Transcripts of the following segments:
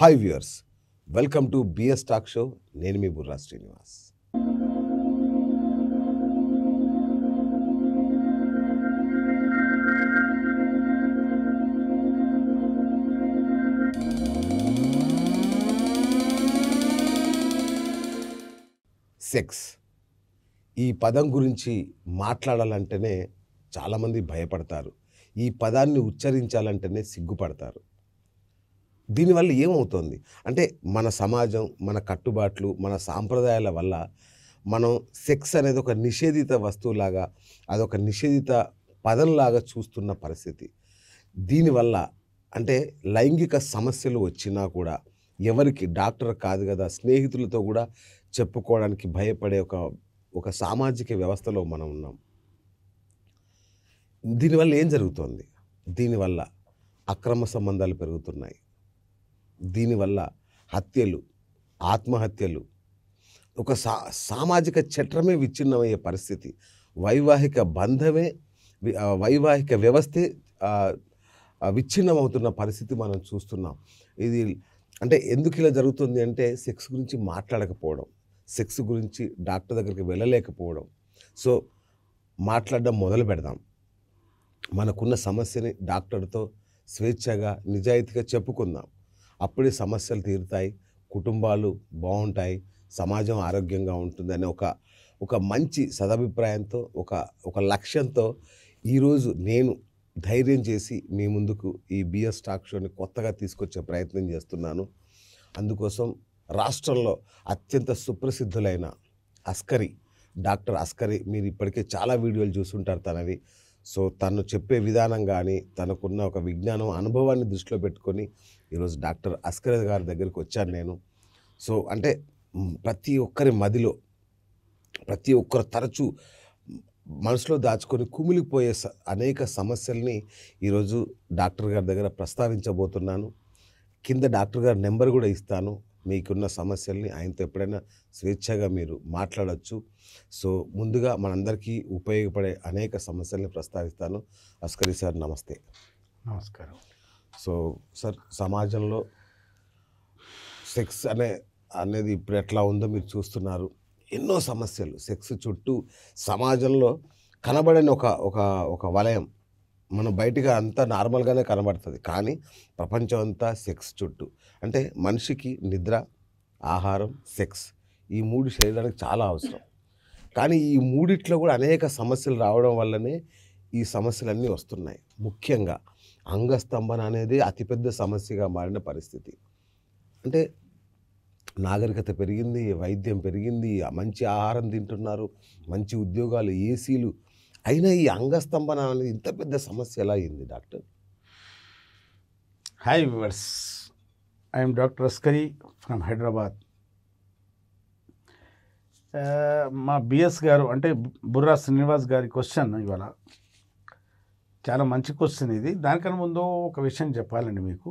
Hi viewers welcome to BS talk show నేను మీ Borra Srinivas sex ఈ పదం గురించి మాట్లాడాలంటేనే చాలామంది భయపడతారు ఈ పదాన్ని ఉచ్చరించాలంటేనే సిగ్గుపడతారు దీనివల్ల ఏమవుతోంది అంటే మన సమాజం మన కట్టుబాట్లు మన సాంప్రదాయాల వల్ల మనం సెక్స్ అనేది ఒక నిషేధిత వస్తువులాగా అదొక నిషేధిత పదంలాగా చూస్తున్న పరిస్థితి దీనివల్ల అంటే లైంగిక సమస్యలు వచ్చినా కూడా ఎవరికి డాక్టర్ కాదు కదా స్నేహితులతో కూడా చెప్పుకోవడానికి భయపడే ఒక ఒక సామాజిక వ్యవస్థలో మనం ఉన్నాం దీనివల్ల ఏం జరుగుతోంది దీనివల్ల అక్రమ సంబంధాలు పెరుగుతున్నాయి దీనివల్ల హత్యలు ఆత్మహత్యలు ఒక సా సామాజిక చట్రమే విచ్ఛిన్నమయ్యే పరిస్థితి వైవాహిక బంధమే వైవాహిక వ్యవస్థే విచ్ఛిన్నమవుతున్న పరిస్థితి మనం చూస్తున్నాం ఇది అంటే ఎందుకు ఇలా జరుగుతుంది అంటే సెక్స్ గురించి మాట్లాడకపోవడం సెక్స్ గురించి డాక్టర్ దగ్గరికి వెళ్ళలేకపోవడం సో మాట్లాడడం మొదలు పెడదాం మనకున్న సమస్యని డాక్టర్తో స్వేచ్ఛగా నిజాయితీగా చెప్పుకుందాం అప్పుడే సమస్యలు తీరుతాయి కుటుంబాలు బాగుంటాయి సమాజం ఆరోగ్యంగా ఉంటుందని ఒక ఒక మంచి సదభిప్రాయంతో ఒక ఒక లక్ష్యంతో ఈరోజు నేను ధైర్యం చేసి మీ ముందుకు ఈ బిఎస్ టాక్ షోని కొత్తగా తీసుకొచ్చే ప్రయత్నం చేస్తున్నాను అందుకోసం రాష్ట్రంలో అత్యంత సుప్రసిద్ధులైన అస్కరి డాక్టర్ అస్కరి మీరు ఇప్పటికే చాలా వీడియోలు చూసుంటారు తనవి సో తను చెప్పే విధానం కానీ తనకున్న ఒక విజ్ఞానం అనుభవాన్ని దృష్టిలో పెట్టుకొని ఈరోజు డాక్టర్ అస్కర్ గారి దగ్గరికి వచ్చాను నేను సో అంటే ప్రతి ఒక్కరి మదిలో ప్రతి ఒక్కరు తరచూ మనసులో దాచుకొని కుమిలిపోయే అనేక సమస్యల్ని ఈరోజు డాక్టర్ గారి దగ్గర ప్రస్తావించబోతున్నాను కింద డాక్టర్ గారి నెంబర్ కూడా ఇస్తాను మీకున్న సమస్యల్ని ఆయనతో ఎప్పుడైనా స్వేచ్ఛగా మీరు మాట్లాడచ్చు సో ముందుగా మనందరికీ ఉపయోగపడే అనేక సమస్యల్ని ప్రస్తావిస్తాను అస్కరి సార్ నమస్తే నమస్కారం సో సార్ సమాజంలో సెక్స్ అనే అనేది ఇప్పుడు ఎట్లా ఉందో మీరు చూస్తున్నారు ఎన్నో సమస్యలు సెక్స్ చుట్టూ సమాజంలో కనబడని ఒక ఒక ఒక వలయం మనం బయటగా అంతా నార్మల్గానే కనబడుతుంది కానీ ప్రపంచం అంతా సెక్స్ చుట్టూ అంటే మనిషికి నిద్ర ఆహారం సెక్స్ ఈ మూడు శరీరానికి చాలా అవసరం కానీ ఈ మూడిట్లో కూడా అనేక సమస్యలు రావడం వల్లనే ఈ సమస్యలన్నీ వస్తున్నాయి ముఖ్యంగా అంగస్తంభన అనేది అతిపెద్ద సమస్యగా మారిన పరిస్థితి అంటే నాగరికత పెరిగింది వైద్యం పెరిగింది మంచి ఆహారం తింటున్నారు మంచి ఉద్యోగాలు ఏసీలు అయినా ఈ అంగస్తంభన అనేది ఇంత పెద్ద సమస్య ఎలా అయింది doctor hi viewers I'm doctor Askari from Hyderabad మా బిఎస్ గారు అంటే బుర్రా శ్రీనివాస్ గారి క్వశ్చన్ ఇవాళ చాలా మంచి క్వశ్చన్ ఇది దానికన్నా ముందు ఒక విషయం చెప్పాలండి మీకు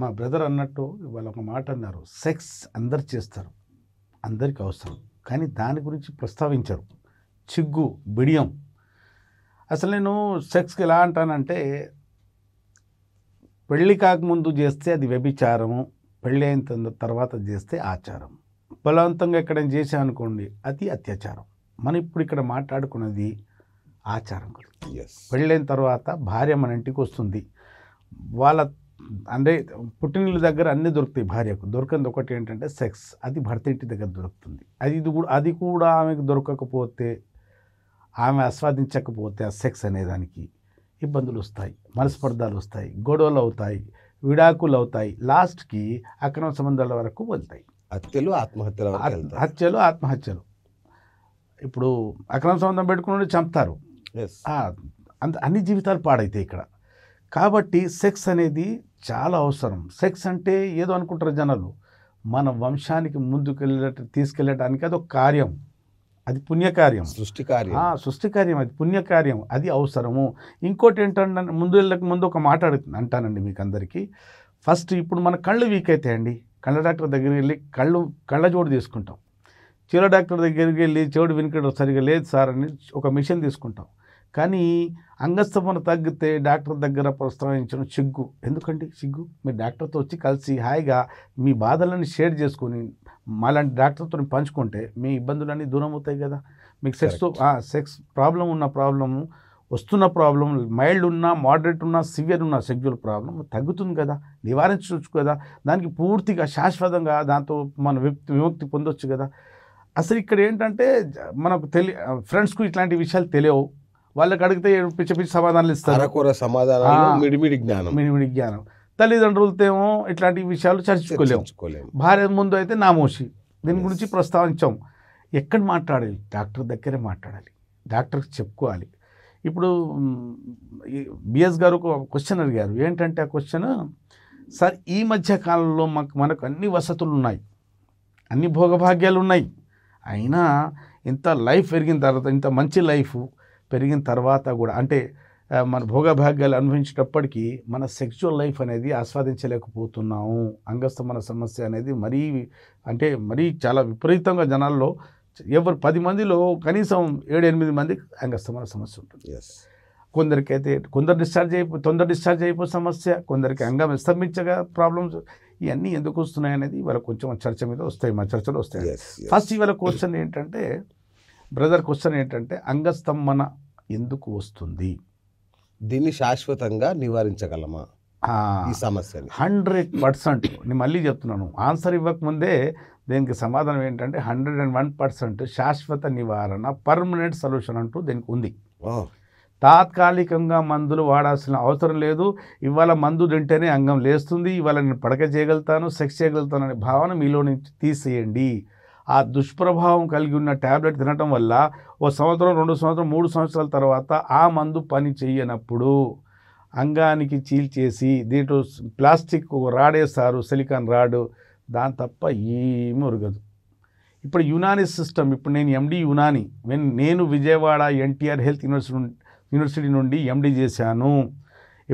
మా బ్రదర్ అన్నట్టు వాళ్ళు ఒక మాట అన్నారు సెక్స్ అందరు చేస్తారు అందరికి అవసరం కానీ దాని గురించి ప్రస్తావించరు చిగ్గు బిడియం అసలు నేను సెక్స్కి ఎలా అంటానంటే పెళ్ళి కాకముందు చేస్తే అది వ్యభిచారము పెళ్ళి అయిన తర్వాత చేస్తే ఆచారం బలవంతంగా ఎక్కడైనా చేసామనుకోండి అది అత్యాచారం మనం ఇప్పుడు ఇక్కడ మాట్లాడుకున్నది ఆచారం పెళ్ళైన తర్వాత భార్య మన ఇంటికి వస్తుంది వాళ్ళ అంటే పుట్టినిళ్ళ దగ్గర అన్నీ దొరుకుతాయి భార్యకు దొరకంది ఒకటి ఏంటంటే సెక్స్ అది భర్త ఇంటి దగ్గర దొరుకుతుంది అది ఇది కూడా అది కూడా ఆమెకు దొరకకపోతే ఆమె ఆస్వాదించకపోతే ఆ సెక్స్ అనేదానికి ఇబ్బందులు వస్తాయి మనస్పర్ధాలు వస్తాయి గొడవలు అవుతాయి విడాకులు అవుతాయి లాస్ట్కి అక్రమ సంబంధాల వరకు వెళ్తాయి హత్యలు ఆత్మహత్యలు హత్యలు ఆత్మహత్యలు ఇప్పుడు అక్రమ సంబంధం పెట్టుకుని చంపుతారు అన్ని జీవితాలు పాడైతే ఇక్కడ కాబట్టి సెక్స్ అనేది చాలా అవసరం సెక్స్ అంటే ఏదో అనుకుంటారు జనాలు మన వంశానికి ముందుకెళ్ళట తీసుకెళ్ళడానికి అది ఒక కార్యం అది పుణ్యకార్యం సృష్టి కార్యం సృష్టి కార్యం అది పుణ్యకార్యం అది అవసరము ఇంకోటి ఏంటంటే ముందు వెళ్ళక ముందు ఒక మాట అంటానండి మీకు అందరికీ ఫస్ట్ ఇప్పుడు మన కళ్ళు వీక్ అవుతాయండి కళ్ళ డాక్టర్ దగ్గరికి వెళ్ళి కళ్ళు కళ్ళ జోడు తీసుకుంటాం చీర డాక్టర్ దగ్గరికి వెళ్ళి చెవుడు వినికడం సరిగా లేదు సార్ అని ఒక మిషన్ తీసుకుంటాం కానీ అంగస్తమన తగ్గితే డాక్టర్ దగ్గర ప్రస్తావించడం సిగ్గు ఎందుకండి సిగ్గు మీరు డాక్టర్తో వచ్చి కలిసి హాయిగా మీ బాధలన్నీ షేర్ చేసుకొని మాలాంటి డాక్టర్తో పంచుకుంటే మీ ఇబ్బందులన్నీ దూరం అవుతాయి కదా మీకు సెక్స్తో సెక్స్ ప్రాబ్లం ఉన్న ప్రాబ్లము వస్తున్న ప్రాబ్లం మైల్డ్ ఉన్నా మోడరేట్ ఉన్నా సివియర్ ఉన్నా సెక్జువల్ ప్రాబ్లం తగ్గుతుంది కదా నివారించవచ్చు కదా దానికి పూర్తిగా శాశ్వతంగా దాంతో మన విక్తి విముక్తి పొందొచ్చు కదా అసలు ఇక్కడ ఏంటంటే మనకు తెలి ఫ్రెండ్స్కు ఇట్లాంటి విషయాలు తెలియవు వాళ్ళకి అడిగితే పిచ్చి పిచ్చి సమాధానాలు ఇస్తారు అరకొర సమాధానాలు మిడిమిడి జ్ఞానం మిడిమిడి జ్ఞానం తల్లిదండ్రులతో ఏమో ఇట్లాంటి విషయాలు చర్చించుకోలేము భార్య ముందు అయితే నామోషి దీని గురించి ప్రస్తావించాం ఎక్కడ మాట్లాడాలి డాక్టర్ దగ్గరే మాట్లాడాలి డాక్టర్కి చెప్పుకోవాలి ఇప్పుడు బిఎస్ గారు ఒక క్వశ్చన్ అడిగారు ఏంటంటే ఆ క్వశ్చన్ సార్ ఈ మధ్య కాలంలో మాకు మనకు అన్ని వసతులు ఉన్నాయి అన్ని భోగభాగ్యాలు ఉన్నాయి అయినా ఇంత లైఫ్ పెరిగిన తర్వాత ఇంత మంచి లైఫ్ పెరిగిన తర్వాత కూడా అంటే మన భోగభాగ్యాలు అనుభవించేటప్పటికీ మన సెక్చువల్ లైఫ్ అనేది ఆస్వాదించలేకపోతున్నాము అంగస్తమన సమస్య అనేది మరీ అంటే మరీ చాలా విపరీతంగా జనాల్లో ఎవరు పది మందిలో కనీసం ఏడు ఎనిమిది మంది అంగస్తమన సమస్య ఉంటుంది కొందరికైతే కొందరు డిశ్చార్జ్ అయిపో తొందర డిశ్చార్జ్ అయిపో సమస్య కొందరికి అంగం విస్తంభించగా ప్రాబ్లమ్స్ ఇవన్నీ ఎందుకు వస్తున్నాయి అనేది ఇవాళ కొంచెం చర్చ మీద వస్తాయి మా చర్చలో వస్తాయి ఫస్ట్ ఇవాళ క్వశ్చన్ ఏంటంటే బ్రదర్ క్వశ్చన్ ఏంటంటే అంగస్తంభన ఎందుకు వస్తుంది దీన్ని శాశ్వతంగా నివారించగలమా ఈ సమస్య హండ్రెడ్ పర్సెంట్ నేను మళ్ళీ చెప్తున్నాను ఆన్సర్ ఇవ్వకముందే దీనికి సమాధానం ఏంటంటే హండ్రెడ్ అండ్ వన్ పర్సెంట్ శాశ్వత నివారణ పర్మనెంట్ సొల్యూషన్ అంటూ దీనికి ఉంది తాత్కాలికంగా మందులు వాడాల్సిన అవసరం లేదు ఇవాళ మందు తింటేనే అంగం లేస్తుంది ఇవాళ నేను పడక చేయగలుగుతాను సెక్స్ చేయగలుగుతాను అనే భావన మీలో నుంచి తీసేయండి ఆ దుష్ప్రభావం కలిగి ఉన్న ట్యాబ్లెట్ తినటం వల్ల ఓ సంవత్సరం రెండు సంవత్సరం మూడు సంవత్సరాల తర్వాత ఆ మందు పని చేయనప్పుడు అంగానికి చీల్చేసి దీంట్లో ప్లాస్టిక్ రాడేస్తారు సిలికాన్ రాడు దాని తప్ప ఏమీ ఉరగదు ఇప్పుడు యునాని సిస్టమ్ ఇప్పుడు నేను ఎండి యునాని నేను Vijayawada NTR health university university నుండి ఎండి చేశాను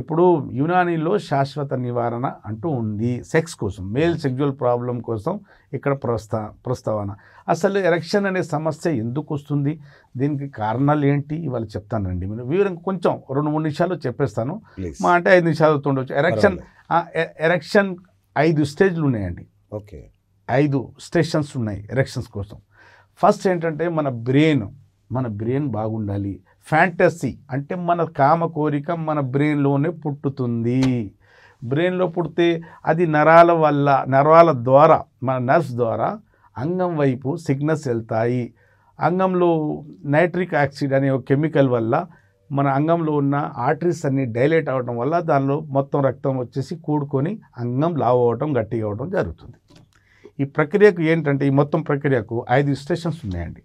ఇప్పుడు యునానీలో శాశ్వత నివారణ అంటూ ఉంది సెక్స్ కోసం మేల్ సెక్జువల్ ప్రాబ్లం కోసం ఇక్కడ ప్రస్తా ప్రస్తావన అసలు ఎరక్షన్ అనే సమస్య ఎందుకు వస్తుంది దీనికి కారణాలు ఏంటి ఇవాళ చెప్తానండి నేను వివరంగా కొంచెం రెండు మూడు నిమిషాలు చెప్పేస్తాను మా అంటే ఐదు నిమిషాలు ఉండొచ్చు ఎరక్షన్ ఎరక్షన్ ఐదు స్టేజ్లు ఉన్నాయండి ఓకే ఐదు స్టేషన్స్ ఉన్నాయి ఎరక్షన్స్ కోసం ఫస్ట్ ఏంటంటే మన బ్రెయిన్ మన బ్రెయిన్ బాగుండాలి ఫ్యాంటసీ అంటే మన కామ కోరిక మన బ్రెయిన్లోనే పుట్టుతుంది బ్రెయిన్లో పుడితే అది నరాల వల్ల నరాల ద్వారా మన నర్స్ ద్వారా అంగం వైపు సిగ్నల్స్ వెళ్తాయి అంగంలో నైట్రిక్ యాక్సిడ్ అనే ఒక కెమికల్ వల్ల మన అంగంలో ఉన్న ఆర్టరీస్ అన్ని డైలేట్ అవ్వడం వల్ల దానిలో మొత్తం రక్తం వచ్చేసి కూడుకొని అంగం లావ్ అవ్వడం గట్టిగా అవ్వడం జరుగుతుంది ఈ ప్రక్రియకు ఏంటంటే ఈ మొత్తం ప్రక్రియకు ఐదు స్టేషన్స్ ఉన్నాయండి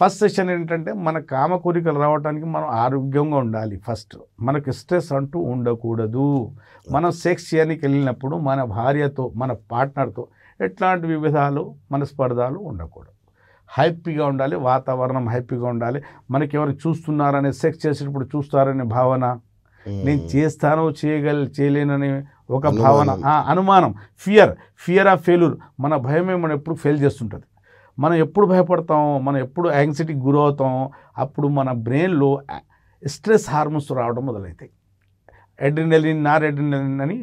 ఫస్ట్ సెషన్ ఏంటంటే మన కామ కోరికలు రావడానికి మనం ఆరోగ్యంగా ఉండాలి ఫస్ట్ మనకు స్ట్రెస్ అంటూ ఉండకూడదు మనం సెక్స్ చేయడానికి వెళ్ళినప్పుడు మన భార్యతో మన పార్ట్నర్తో ఎట్లాంటి వివిధాలు మన స్పర్ధాలు ఉండకూడదు హ్యాపీగా ఉండాలి వాతావరణం హ్యాపీగా ఉండాలి మనకి ఎవరు చూస్తున్నారనే సెక్స్ చేసేటప్పుడు చూస్తారనే భావన నేను చేస్తానో చేయగల చేయలేనని ఒక భావన అనుమానం ఫియర్ ఫియర్ ఆఫ్ ఫెయిల్యూర్ మన భయమే మనం ఎప్పుడు ఫెయిల్ చేస్తుంటుంది మనం ఎప్పుడు భయపడతాం మనం ఎప్పుడు యాంగ్జైటీకి గురవుతాం అప్పుడు మన బ్రెయిన్లో స్ట్రెస్ హార్మోన్స్ రావడం మొదలవుతాయి ఎడ్రినలిన్ నార్ ఎడ్రినలిన్ అని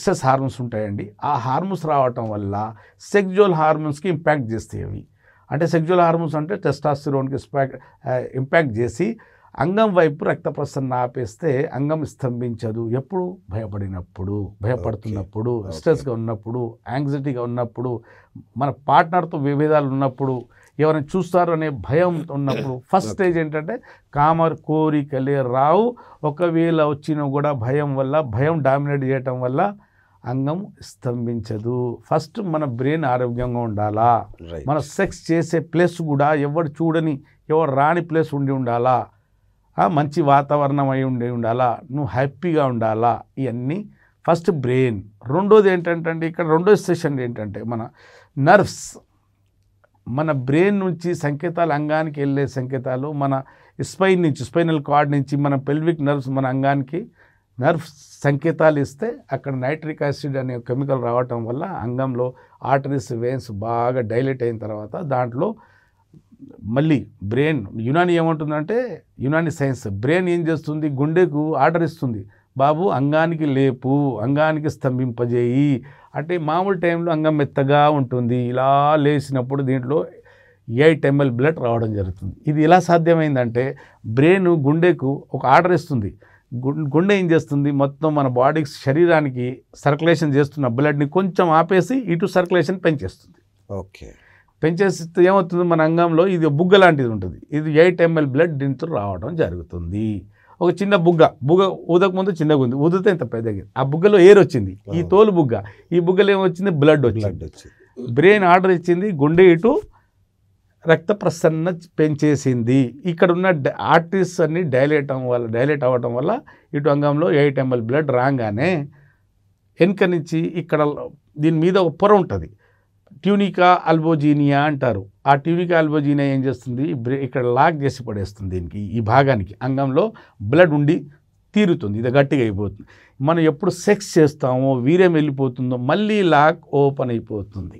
స్ట్రెస్ హార్మోన్స్ ఉంటాయండి ఆ హార్మోన్స్ రావటం వల్ల సెక్జువల్ హార్మోన్స్కి ఇంపాక్ట్ చేస్తాయి అవి అంటే సెక్జువల్ హార్మోన్స్ అంటే టెస్టాస్టిరోన్కి ఇంపాక్ట్ ఇంపాక్ట్ చేసి అంగం వైపు రక్త ప్రసరణ ఆపేస్తే అంగం స్తంభించదు ఎప్పుడు భయపడినప్పుడు భయపడుతున్నప్పుడు స్ట్రెస్గా ఉన్నప్పుడు యాంగ్జైటీగా ఉన్నప్పుడు మన పార్ట్నర్తో విభేదాలు ఉన్నప్పుడు ఎవరైనా చూస్తారు అనే భయం ఉన్నప్పుడు ఫస్ట్ స్టేజ్ ఏంటంటే కామర్ కోరికలే రావు ఒకవేళ వచ్చినా కూడా భయం వల్ల భయం డామినేట్ చేయటం వల్ల అంగం స్తంభించదు ఫస్ట్ మన బ్రెయిన్ ఆరోగ్యంగా ఉండాలా మన సెక్స్ చేసే ప్లేస్ కూడా ఎవరు చూడని ఎవరు రాని ప్లేస్ ఉండి ఉండాలా మంచి వాతావరణం అయి ఉండే ఉండాలా నువ్వు హ్యాపీగా ఉండాలా ఇవన్నీ ఫస్ట్ బ్రెయిన్ రెండోది ఏంటంటే ఇక్కడ రెండో సెషన్ ఏంటంటే మన నర్వ్స్ మన బ్రెయిన్ నుంచి సంకేతాలు అంగానికి వెళ్ళే సంకేతాలు మన స్పైన్ నుంచి స్పైనల్ కార్డ్ నుంచి మన పెల్విక్ నర్వ్స్ మన అంగానికి నర్వ్ సంకేతాలు ఇస్తే అక్కడ నైట్రిక్ యాసిడ్ అనే కెమికల్ రావటం వల్ల అంగంలో ఆర్టరీస్ వేన్స్ బాగా డైలెట్ అయిన తర్వాత దాంట్లో మళ్ళీ బ్రెయిన్ యునాని ఏమంటుందంటే యునాని సైన్స్ బ్రెయిన్ ఏం చేస్తుంది గుండెకు ఆర్డర్ ఇస్తుంది బాబు అంగానికి లేపు అంగానికి స్తంభింపజేయి అంటే మామూలు టైంలో అంగం మెత్తగా ఉంటుంది ఇలా లేచినప్పుడు దీంట్లో ఎయిట్ ఎంఎల్ బ్లడ్ రావడం జరుగుతుంది ఇది ఎలా సాధ్యమైందంటే బ్రెయిన్ గుండెకు ఒక ఆర్డర్ ఇస్తుంది గుండె ఏం చేస్తుంది మొత్తం మన బాడీకి శరీరానికి సర్కులేషన్ చేస్తున్న బ్లడ్ని కొంచెం ఆపేసి ఇటు సర్కులేషన్ పెంచేస్తుంది ఓకే పెంచేస్తే ఏమవుతుంది మన అంగంలో ఇది బుగ్గ లాంటిది ఉంటుంది ఇది ఎయిట్ ఎంఎల్ బ్లడ్ దీంతో రావడం జరుగుతుంది ఒక చిన్న బుగ్గ బుగ్గ ఊదక ముందు చిన్నగా ఉంది ఊదితే ఇంత పెద్దగా ఆ బుగ్గలో ఏర్ వచ్చింది ఈ తోలు బుగ్గ ఈ బుగ్గలో ఏమొచ్చింది బ్లడ్ బ్లడ్ వచ్చింది బ్రెయిన్ ఆర్డర్ ఇచ్చింది గుండె ఇటు రక్త ప్రసన్న పెంచేసింది ఇక్కడ ఉన్న ఆర్టిస్ట్ అన్ని డైలేట్ అవ్వడం వల్ల డైలేట్ అవ్వడం వల్ల ఇటు అంగంలో ఎయిట్ ఎంఎల్ బ్లడ్ రాగానే వెనుక నుంచి ఇక్కడ దీని మీద ఒక పొర ఉంటుంది ట్యూనికా అల్బోజీనియా అంటారు ఆ ట్యూనికా అల్బోజీనియా ఏం చేస్తుంది ఇక్కడ లాక్ చేసి పడేస్తుంది దీనికి ఈ భాగానికి అంగంలో బ్లడ్ ఉండి తీరుతుంది ఇది గట్టిగా అయిపోతుంది మనం ఎప్పుడు సెక్స్ చేస్తామో వీర్యం వెళ్ళిపోతుందో మళ్ళీ లాక్ ఓపెన్ అయిపోతుంది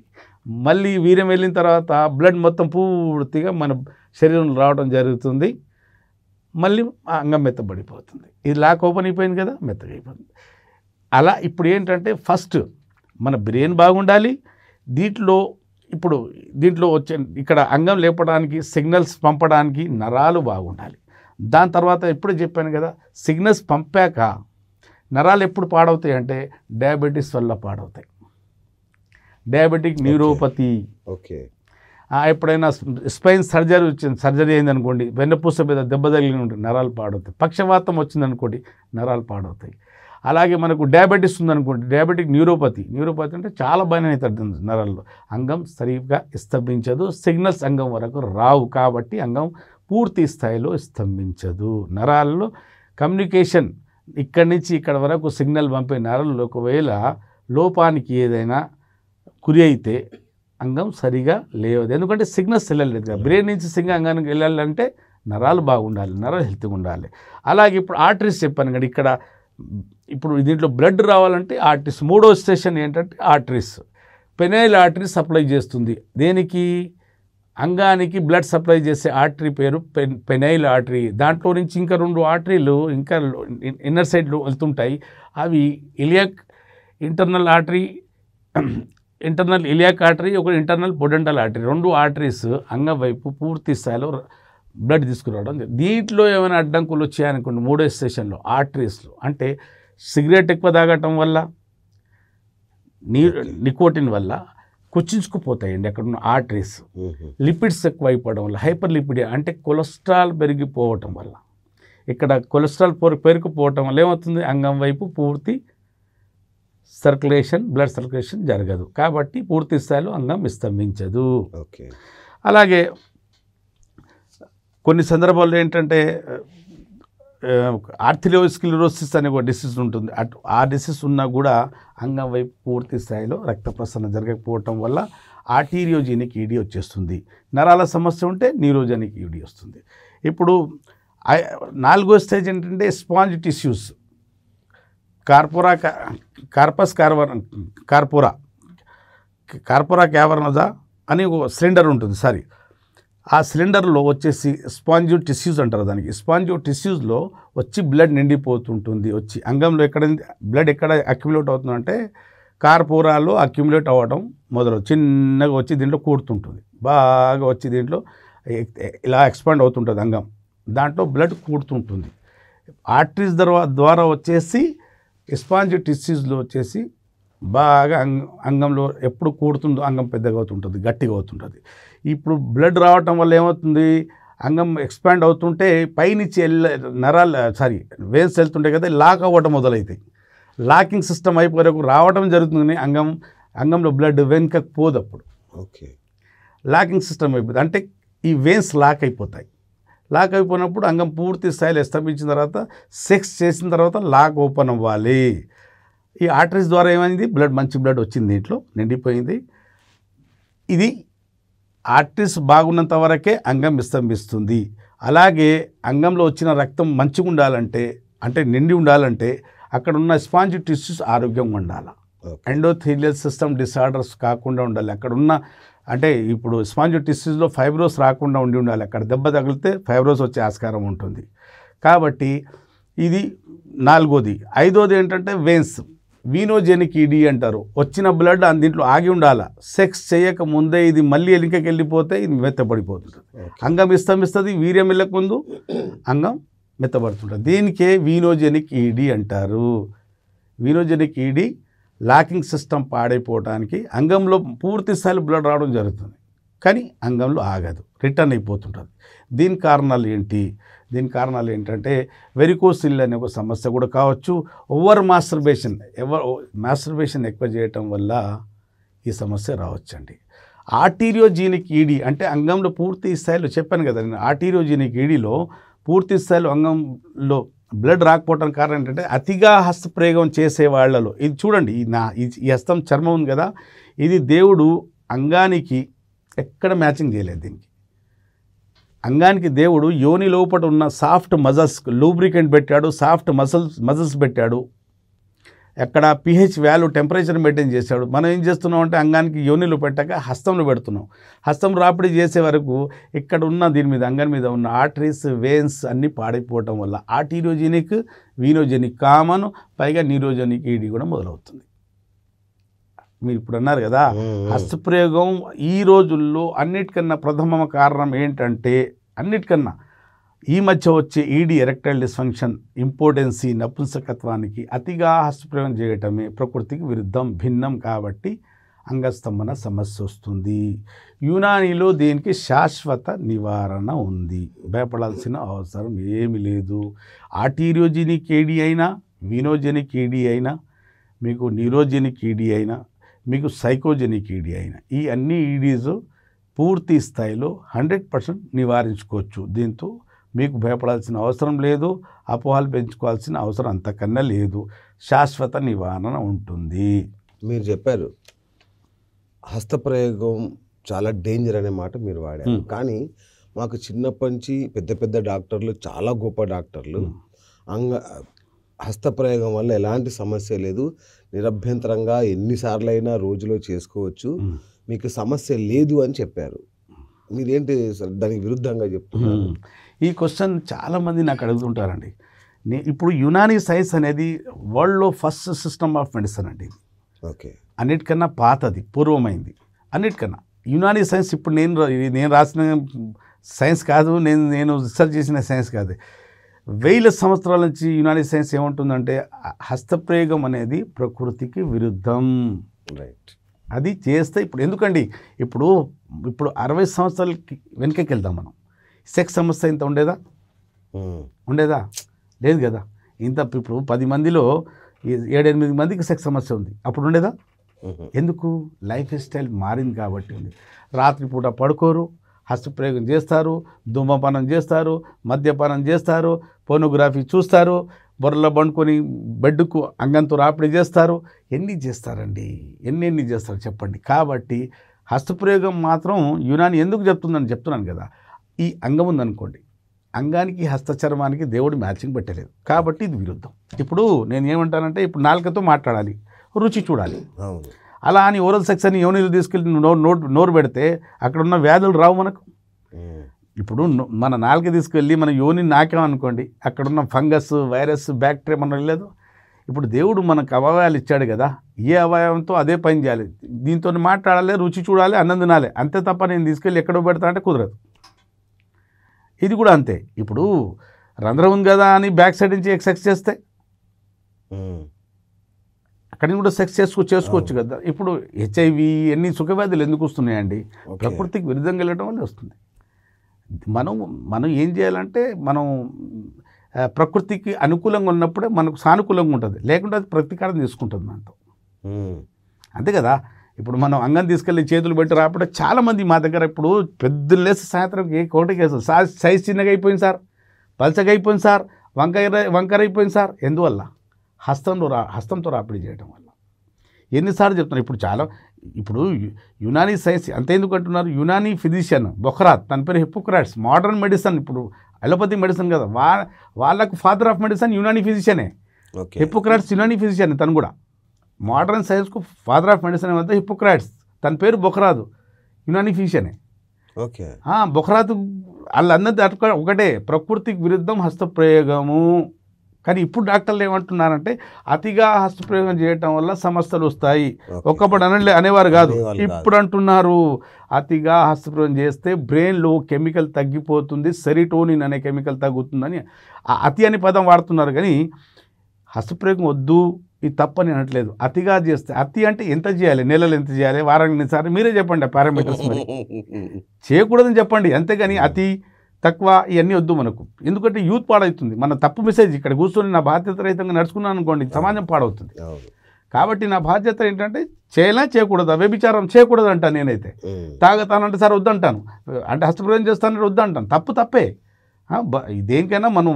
మళ్ళీ వీర్యం వెళ్ళిన తర్వాత బ్లడ్ మొత్తం పూర్తిగా మన శరీరంలో రావడం జరుగుతుంది మళ్ళీ ఆ అంగం మెత్తబడిపోతుంది ఇది లాక్ ఓపెన్ అయిపోయింది కదా మెత్తగా అయిపోతుంది అలా ఇప్పుడు ఏంటంటే ఫస్ట్ మన బ్రెయిన్ బాగుండాలి దీంట్లో ఇప్పుడు దీంట్లో వచ్చే ఇక్కడ అంగం లేపడానికి సిగ్నల్స్ పంపడానికి నరాలు బాగుండాలి దాని తర్వాత ఎప్పుడు చెప్పాను కదా సిగ్నల్స్ పంపాక నరాలు ఎప్పుడు పాడవుతాయి అంటే డయాబెటీస్ వల్ల పాడవుతాయి డయాబెటిక్ న్యూరోపతి ఓకే ఎప్పుడైనా స్పైన్ సర్జరీ వచ్చింది సర్జరీ అయిందనుకోండి వెన్నపూస మీద దెబ్బ తగిలిన నరాలు పాడవుతాయి పక్షవాతం వచ్చిందనుకోండి నరాలు పాడవుతాయి అలాగే మనకు డయాబెటీస్ ఉందనుకోండి డయాబెటిక్ న్యూరోపతి న్యూరోపతి అంటే చాలా బాగానే తగ్గుతుంది నరాల్లో అంగం సరిగ్గా స్తంభించదు సిగ్నల్స్ అంగం వరకు రావు కాబట్టి అంగం పూర్తి స్థాయిలో స్తంభించదు నరాల్లో కమ్యూనికేషన్ ఇక్కడి నుంచి ఇక్కడ వరకు సిగ్నల్ పంపే నరల్లో ఒకవేళ లోపానికి ఏదైనా గురి అయితే అంగం సరిగా లేవదు ఎందుకంటే సిగ్నల్స్ వెళ్ళలేదు కదా బ్రెయిన్ నుంచి సిగ్నల్ అంగానికి వెళ్ళాలంటే నరాలు బాగుండాలి నరాలు హెల్త్గా ఉండాలి అలాగే ఇప్పుడు ఆర్టరీస్ చెప్పాను కదా ఇక్కడ ఇప్పుడు దీంట్లో బ్లడ్ రావాలంటే ఆర్టిస్ మూడో స్టేషన్ ఏంటంటే ఆర్టరీస్ పెనైల్ ఆర్టరీ సప్లై చేస్తుంది దేనికి అంగానికి బ్లడ్ సప్లై చేసే ఆర్టరీ పేరు పెన్ పెనైల్ ఆర్టరీ దాంట్లో నుంచి ఇంకా రెండు ఆర్టరీలు ఇంకా ఇన్నర్ సైడ్లు వెళ్తుంటాయి అవి iliac internal artery internal iliac artery ఒక ఇంటర్నల్ పొడెంటల్ ఆర్టరీ రెండు ఆర్టరీస్ అంగం వైపు పూర్తి స్థాయిలో బ్లడ్ తీసుకురావడం దీంట్లో ఏమైనా అడ్డంకులు వచ్చాయనుకోండి మూడో స్టేషన్లో ఆర్టరీస్లో అంటే సిగరెట్ ఎక్కువ తాగటం వల్ల నీ నికోటిన్ వల్ల కుచ్చించుకుపోతాయండి అక్కడ ఉన్న ఆర్టరీస్ లిపిడ్స్ ఎక్కువ అయిపోవడం వల్ల హైపర్ లిపిడ్ అంటే కొలెస్ట్రాల్ పెరిగిపోవటం వల్ల ఇక్కడ కొలెస్ట్రాల్ పెరిగిపోవటం వల్ల ఏమవుతుంది అంగం వైపు పూర్తి సర్క్యులేషన్ బ్లడ్ సర్క్యులేషన్ జరగదు కాబట్టి పూర్తి స్థాయిలో అంగం విస్తంభించదు అలాగే కొన్ని సందర్భాల్లో ఏంటంటే ఆర్థిలోస్కిలోసిస్ అనే ఒక డిసీజ్ ఉంటుంది అటు ఆ డిసీజ్ ఉన్నా కూడా అంగం వైపు పూర్తి స్థాయిలో రక్త ప్రసరణ జరగకపోవటం వల్ల ఆర్టీరియోజెనిక్ ఈడీ e వచ్చేస్తుంది నరాల సమస్య ఉంటే న్యూరోజెనిక్ ఈడీ e వస్తుంది ఇప్పుడు నాలుగో స్టేజ్ ఏంటంటే స్పాంజ్ టిష్యూస్ కార్పొరా కార్పస్ కార్వర్ కార్పొరా కార్పొరా క్యావర్నజా అని ఒక సిలిండర్ ఉంటుంది సారీ ఆ సిలిండర్లో వచ్చేసి స్పాంజియో టిష్యూస్ అంటారు దానికి స్పాంజు టిష్యూస్లో వచ్చి బ్లడ్ నిండిపోతుంటుంది వచ్చి అంగంలో ఎక్కడ బ్లడ్ ఎక్కడ అక్యుములేట్ అవుతుందంటే కార్పూరాలు అక్యుములేట్ అవ్వడం మొదలు చిన్నగా వచ్చి దీంట్లో కూడుతుంటుంది బాగా వచ్చి దీంట్లో ఇలా ఎక్స్పాండ్ అవుతుంటుంది అంగం దాంట్లో బ్లడ్ కూడుతుంటుంది ఆర్టరీస్ ద్వారా వచ్చేసి స్పాంజ్ టిష్యూస్లో వచ్చేసి బాగా అంగంలో ఎప్పుడు కూడుతుందో అంగం పెద్దగా అవుతుంటుంది గట్టిగా అవుతుంటుంది ఇప్పుడు బ్లడ్ రావటం వల్ల ఏమవుతుంది అంగం ఎక్స్పాండ్ అవుతుంటే పైనుంచి వెళ్ళ నరాలు సారీ వేన్స్ వెళ్తుంటాయి కదా లాక్ అవ్వటం మొదలవుతాయి లాకింగ్ సిస్టమ్ అయిపోయే రావటం జరుగుతుంది అంగం అంగంలో బ్లడ్ వెనుకకు పోదు అప్పుడు ఓకే లాకింగ్ సిస్టమ్ అయిపోతుంది అంటే ఈ వెయిన్స్ లాక్ అయిపోతాయి లాక్ అయిపోయినప్పుడు అంగం పూర్తి స్థాయిలో ఎస్టాబ్లించిన తర్వాత సెక్స్ చేసిన తర్వాత లాక్ ఓపెన్ అవ్వాలి ఈ ఆర్టరీస్ ద్వారా ఏమైంది బ్లడ్ మంచి బ్లడ్ వచ్చింది దీంట్లో నిండిపోయింది ఇది ఆర్టరీస్ బాగున్నంత వరకే అంగం విస్తంభిస్తుంది అలాగే అంగంలో వచ్చిన రక్తం మంచిగా ఉండాలంటే అంటే నిండి ఉండాలంటే అక్కడ ఉన్న స్పాంజ్ టిష్యూస్ ఆరోగ్యంగా ఉండాలి ఎండోథీలియల్ సిస్టమ్ డిసార్డర్స్ కాకుండా ఉండాలి అక్కడ ఉన్న అంటే ఇప్పుడు స్పాంజ్ టిష్యూస్లో ఫైబ్రోస్ రాకుండా ఉండి ఉండాలి అక్కడ దెబ్బ తగిలితే ఫైబ్రోస్ వచ్చే ఆస్కారం ఉంటుంది కాబట్టి ఇది నాలుగోది ఐదోది ఏంటంటే వెయిన్స్ వీనోజెనిక్ ఈడి e అంటారు వచ్చిన బ్లడ్ అని దీంట్లో ఆగి ఉండాల సెక్స్ చేయక ముందే ఇది మళ్ళీ ఎలికకి వెళ్ళిపోతే ఇది మెత్తబడిపోతుంది అంగం ఇస్తుంది వీర్యం వెళ్ళక ముందు అంగం మెత్తబడుతుంటుంది దీనికే వీనోజెనిక్ ఈడి e అంటారు venogenic ED e locking system పాడైపోవడానికి అంగంలో పూర్తి స్థాయి బ్లడ్ రావడం జరుగుతుంది కానీ అంగంలో ఆగదు రిటర్న్ అయిపోతుంటుంది దీని కారణాలు ఏంటి దీని కారణాలు ఏంటంటే వెరికోసిల్ అనే ఒక సమస్య కూడా కావచ్చు ఓవర్ మాస్టర్బేషన్ ఎవర్ మాస్టర్బేషన్ ఎక్కువ చేయటం వల్ల ఈ సమస్య రావచ్చండి ఆర్టీరియోజీనిక్ ఈడీ అంటే అంగంలో పూర్తి స్థాయిలో చెప్పాను కదా నేను ఆర్టీరియోజీనిక్ ఈడీలో పూర్తి స్థాయిలో అంగంలో బ్లడ్ రాకపోవటం కారణం ఏంటంటే అతిగా హస్తప్రయోగం చేసే వాళ్ళలో ఇది చూడండి ఈ నా ఈ హస్తం చర్మం ఉంది కదా ఇది దేవుడు అంగానికి ఎక్కడ మ్యాచింగ్ చేయలేదు దీనికి అంగానికి దేవుడు యోని లోపల ఉన్న సాఫ్ట్ మజల్స్ లూబ్రికెంట్ పెట్టాడు సాఫ్ట్ మసల్స్ మజల్స్ పెట్టాడు ఎక్కడ పిహెచ్ వాల్యూ టెంపరేచర్ మెయింటైన్ చేశాడు మనం ఏం చేస్తున్నాం అంటే అంగానికి యోనిలో పెట్టాక హస్తంలో పెడుతున్నాం హస్తం రాపిడి చేసే వరకు ఇక్కడ ఉన్న దీని మీద అంగం మీద ఉన్న ఆర్టరీస్ వేన్స్ అన్నీ పాడైపోవటం వల్ల ఆర్టీరోజెనిక్ వీనోజెనిక్ కామన్ పైగా నీరోజెనిక్ ఈడీ కూడా మొదలవుతుంది మీరు ఇప్పుడు అన్నారు కదా హస్తప్రయోగం ఈ రోజుల్లో అన్నిటికన్నా ప్రథమ కారణం ఏంటంటే అన్నిటికన్నా ఈ మధ్య వచ్చే ED e erectile dysfunction impotency నపుంసకత్వానికి అతిగా హస్తప్రయోగం చేయటమే ప్రకృతికి విరుద్ధం భిన్నం కాబట్టి అంగస్తంభన సమస్య వస్తుంది యునానిలో దీనికి శాశ్వత నివారణ ఉంది భయపడాల్సిన అవసరం ఏమి లేదు ఆర్టీరియోజెనిక్ ఏడీ e అయినా వినోజెనిక్ ఏడీ e అయినా మీకు న్యూరోజెనిక్ ఈడీ అయినా మీకు సైకోజెనిక్ ఈడీ అయిన ఈ అన్ని ఈడీస్ పూర్తి స్థాయిలో హండ్రెడ్ పర్సెంట్ నివారించుకోవచ్చు దీంతో మీకు భయపడాల్సిన అవసరం లేదు అపోహలు పెంచుకోవాల్సిన అవసరం అంతకన్నా లేదు శాశ్వత నివారణ ఉంటుంది మీరు చెప్పారు హస్తప్రయోగం చాలా డేంజర్ అనే మాట మీరు వాడారు కానీ మాకు చిన్నప్పటి నుంచి పెద్ద పెద్ద డాక్టర్లు చాలా గొప్ప డాక్టర్లు అంగ హస్తప్రయోగం వల్ల ఎలాంటి సమస్య లేదు నిరభ్యంతరంగా ఎన్నిసార్లైనా రోజులో చేసుకోవచ్చు మీకు సమస్య లేదు అని చెప్పారు మీరేంటి దానికి విరుద్ధంగా చెప్తున్నారు ఈ క్వశ్చన్ చాలామంది నాకు అడుగుతుంటారండి ఇప్పుడు యునానీ సైన్స్ అనేది వరల్డ్లో ఫస్ట్ సిస్టమ్ ఆఫ్ మెడిసిన్ అండి ఓకే అన్నిటికన్నా పాతది పూర్వమైంది అన్నిటికన్నా యునానీ సైన్స్ ఇప్పుడు నేను నేను రాసిన సైన్స్ కాదు నేను నేను రీసెర్చ్ చేసిన సైన్స్ కాదు వేల సంవత్సరాల నుంచి యునైటెడ్ సైన్స్ ఏమంటుందంటే హస్తప్రయోగం అనేది ప్రకృతికి విరుద్ధం రైట్ అది చేస్తే ఇప్పుడు ఎందుకండి ఇప్పుడు ఇప్పుడు అరవై సంవత్సరాలకి వెనకకి వెళ్దాం మనం సెక్స్ సమస్య ఇంత ఉండేదా ఉండేదా లేదు కదా ఇంత ఇప్పుడు పది మందిలో ఏడెనిమిది మందికి సెక్స్ సమస్య ఉంది అప్పుడు ఉండేదా ఎందుకు లైఫ్ స్టైల్ మారింది కాబట్టి ఉంది రాత్రిపూట పడుకోరు హస్తప్రయోగం చేస్తారు ధూమపానం చేస్తారు మద్యపానం చేస్తారు పోనోగ్రఫీ చూస్తారు బొర్రలో పండుకొని బెడ్కు అంగంతో రాపిడి చేస్తారు ఎన్ని చేస్తారండి ఎన్ని ఎన్ని చేస్తారు చెప్పండి కాబట్టి హస్తప్రయోగం మాత్రం యునాని ఎందుకు చెప్తుందని చెప్తున్నాను కదా ఈ అంగం ఉందనుకోండి అంగానికి హస్తచర్మానికి దేవుడు మ్యాచింగ్ పెట్టలేదు కాబట్టి ఇది విరుద్ధం ఇప్పుడు నేను ఏమంటానంటే ఇప్పుడు నాలుకతో మాట్లాడాలి రుచి చూడాలి అలా అని ఓరల్ సెక్స్ అని యోనిలు తీసుకెళ్ళి నోటు నోరు పెడితే అక్కడ ఉన్న వ్యాధులు రావు మనకు ఇప్పుడు మన నాలుక తీసుకెళ్ళి మన యోని నాకామనుకోండి అక్కడున్న ఫంగస్ వైరస్ బ్యాక్టీరియా మనం వెళ్ళలేదు ఇప్పుడు దేవుడు మనకు అవయవాలు ఇచ్చాడు కదా ఏ అవయవంతో అదే పని చేయాలి దీంతో మాట్లాడాలి రుచి చూడాలి అన్నం తినాలి అంతే తప్ప నేను తీసుకెళ్ళి ఎక్కడో పెడతా అంటే కుదరదు ఇది కూడా అంతే ఇప్పుడు రంధ్రం ఉంది కదా అని బ్యాక్ సైడ్ నుంచి ఎక్సెక్స్ చేస్తే అక్కడిని కూడా సెక్స్ చేసుకో చేసుకోవచ్చు కదా ఇప్పుడు హెచ్ఐవి ఎన్ని సుఖవ్యాధులు ఎందుకు వస్తున్నాయండి ప్రకృతికి విరుద్ధంగా వెళ్ళడం వల్ల వస్తుంది మనం మనం ఏం చేయాలంటే మనం ప్రకృతికి అనుకూలంగా ఉన్నప్పుడే మనకు సానుకూలంగా ఉంటుంది లేకుంటే అది ప్రతీకారం తీసుకుంటుంది మనతో అంతే కదా ఇప్పుడు మనం అంగం తీసుకెళ్ళి చేతులు పెట్టి రాపడే చాలామంది మా దగ్గర ఇప్పుడు పెద్దలు లేసి సాయంత్రం ఏ వేస్తారు కేసులు సైజ్ చిన్నగా అయిపోయింది సార్ పలచగా అయిపోయింది సార్ వంకర వంకర అయిపోయింది సార్ ఎందువల్ల हस्तन द्वारा हस्तन द्वारा appris చేయటం వల్లా ఎన్ని సార్లు చెప్తున్నా ఇప్పుడు చాల ఇప్పుడు యునానీ సైన్స్ అంటే ఎందుకు అంటున్నార యునానీ ఫిజీషియన్ బోఖరా తన పేరు హిప్పోక్రట్స్ మోడర్న్ మెడిసిన్ ఇప్పుడు అల్లపతి మెడిసిన్ కదా వాళ్ళకు ఫాదర్ ఆఫ్ మెడిసిన్ యునానీ ఫిజీషియనే ఓకే హిప్పోక్రట్ సిలోనీ ఫిజీషియనే తన కూడా మోడర్న్ సైన్స్ కు ఫాదర్ ఆఫ్ మెడిసిన్ అంటే హిప్పోక్రట్స్ తన పేరు బోఖరాదు యునానీ ఫిజీషియనే ఓకే హా బోఖరాతు అల్లన దట్ ఒకడే ప్రకృతికి విరుద్ధం హస్త ప్రయోగము కానీ ఇప్పుడు డాక్టర్లు ఏమంటున్నారంటే అతిగా హస్తప్రయోగం చేయటం వల్ల సమస్యలు వస్తాయి ఒకప్పుడు అనలే అనేవారు కాదు ఇప్పుడు అంటున్నారు అతిగా హస్తప్రయోగం చేస్తే బ్రెయిన్లో కెమికల్ తగ్గిపోతుంది సెరిటోనిన్ అనే కెమికల్ తగ్గుతుందని అతి అని పదం వాడుతున్నారు కానీ హస్తప్రయోగం వద్దు ఇది తప్పని అనట్లేదు అతిగా చేస్తే అతి అంటే ఎంత చేయాలి నెలలు ఎంత చేయాలి వారానికి ఎన్నిసార్లు మీరే చెప్పండి ఆ పారామీటర్స్ చేయకూడదని చెప్పండి అంతేగాని అతి తక్కువ ఇవన్నీ వద్దు మనకు ఎందుకంటే యూత్ పాడవుతుంది మన తప్పు మెసేజ్ ఇక్కడ కూర్చొని నా బాధ్యత రహితంగా నడుచుకున్నాను అనుకోండి సమాజం పాడవుతుంది కాబట్టి నా బాధ్యత ఏంటంటే చేయలే చేయకూడదు అవ్యభిచారం చేయకూడదు అంటాను నేనైతే తాగతానంటే సరే వద్దంటాను అంటే హస్తప్రదం చేస్తానంటే వద్దంటాను తప్పు తప్పే దేనికైనా మనం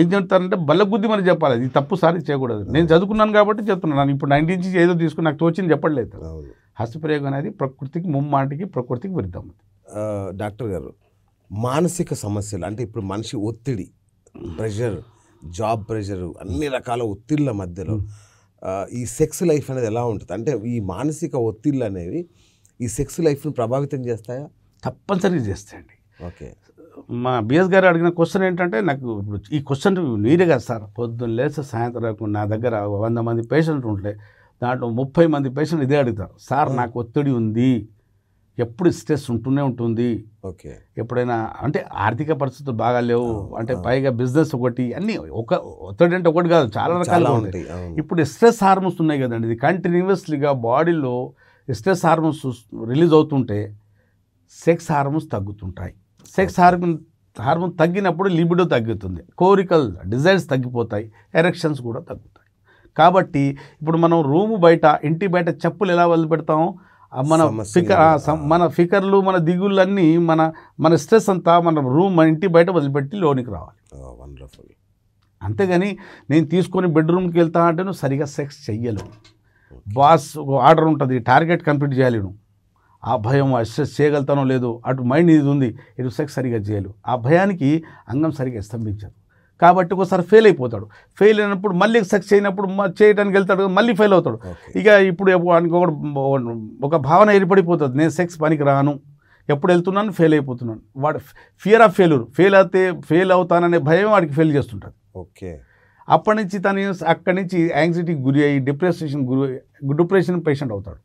ఏం చెప్తానంటే బల్లగుద్ది మనం చెప్పాలి ఇది తప్పు సారి చేయకూడదు నేను చదువుకున్నాను కాబట్టి చెప్తున్నాను ఇప్పుడు నైన్టీ నుంచి ఏదో తీసుకుని నాకు తోచింది చెప్పట్లేదు హస్తప్రయోగం అనేది ప్రకృతికి ముమ్మాటికి ప్రకృతికి విరుద్ధం డాక్టర్ గారు మానసిక సమస్యలు అంటే ఇప్పుడు మనిషి ఒత్తిడి ప్రెషర్ జాబ్ ప్రెషర్ అన్ని రకాల ఒత్తిళ్ళ మధ్యలో ఈ సెక్స్ లైఫ్ అనేది ఎలా ఉంటుంది అంటే ఈ మానసిక ఒత్తిళ్ళు అనేవి ఈ సెక్స్ లైఫ్ను ప్రభావితం చేస్తాయా తప్పనిసరిగా చేస్తాయండి ఓకే మా బిఎస్ గారు అడిగిన క్వశ్చన్ ఏంటంటే నాకు ఇప్పుడు ఈ క్వశ్చన్ నీరే కదా సార్ పొద్దున్న లేస్తే సాయంత్రం నా దగ్గర వంద మంది పేషెంట్ ఉంటే దాంట్లో ముప్పై మంది పేషెంట్ ఇదే అడుగుతారు సార్ నాకు ఒత్తిడి ఉంది ఎప్పుడు స్ట్రెస్ ఉంటూనే ఉంటుంది ఓకే ఎప్పుడైనా అంటే ఆర్థిక పరిస్థితులు బాగా లేవు అంటే పైగా బిజినెస్ ఒకటి అన్ని ఒక ఒత్తిడి అంటే ఒకటి కాదు చాలా రకాలుగా ఉంటాయి ఇప్పుడు స్ట్రెస్ హార్మోన్స్ ఉన్నాయి కదండి ఇది కంటిన్యూస్లీగా బాడీలో స్ట్రెస్ హార్మోన్స్ రిలీజ్ అవుతుంటే సెక్స్ హార్మోన్స్ తగ్గుతుంటాయి సెక్స్ హార్మోన్ హార్మోన్ తగ్గినప్పుడు లిబిడో తగ్గుతుంది కోరికల్ డిజైర్స్ తగ్గిపోతాయి ఎరెక్షన్స్ కూడా తగ్గుతాయి కాబట్టి ఇప్పుడు మనం రూము బయట ఇంటి బయట చెప్పులు ఎలా వదిలిపెడతాము మన ఫికర్ మన ఫికర్లు మన దిగుళ్ళన్నీ మన మన స్ట్రెస్ అంతా మన రూమ్ మన ఇంటి బయట వదిలిపెట్టి లోనికి రావాలి అంతేగాని నేను తీసుకొని బెడ్రూమ్కి వెళ్తా అంటే నువ్వు సరిగా సెక్స్ చెయ్యలేవు బాస్ ఆర్డర్ ఉంటుంది టార్గెట్ కంప్లీట్ చేయలేను నువ్వు ఆ భయం స్ట్రెస్ చేయగలుగుతానో లేదు అటు మైండ్ ఇది ఉంది ఇటు సెక్స్ సరిగా చేయలేవు ఆ భయానికి అంగం సరిగా స్తంభించదు కాబట్టి ఒకసారి ఫెయిల్ అయిపోతాడు ఫెయిల్ అయినప్పుడు మళ్ళీ సక్సెస్ అయినప్పుడు చేయడానికి వెళ్తాడు మళ్ళీ ఫెయిల్ అవుతాడు ఇక ఇప్పుడు ఒక భావన ఏర్పడిపోతుంది నేను సెక్స్ పనికి రాను ఎప్పుడు వెళ్తున్నాను ఫెయిల్ అయిపోతున్నాను వాడు ఫియర్ ఆఫ్ ఫెయిల్యూర్ ఫెయిల్ అయితే ఫెయిల్ అవుతాననే భయం వాడికి ఫెయిల్ చేస్తుంటాడు ఓకే అప్పటి నుంచి తను అక్కడి నుంచి యాంగ్జైటీకి గురి అయ్యి డిప్రెషన్ గురి డిప్రెషన్ పేషెంట్ అవుతాడు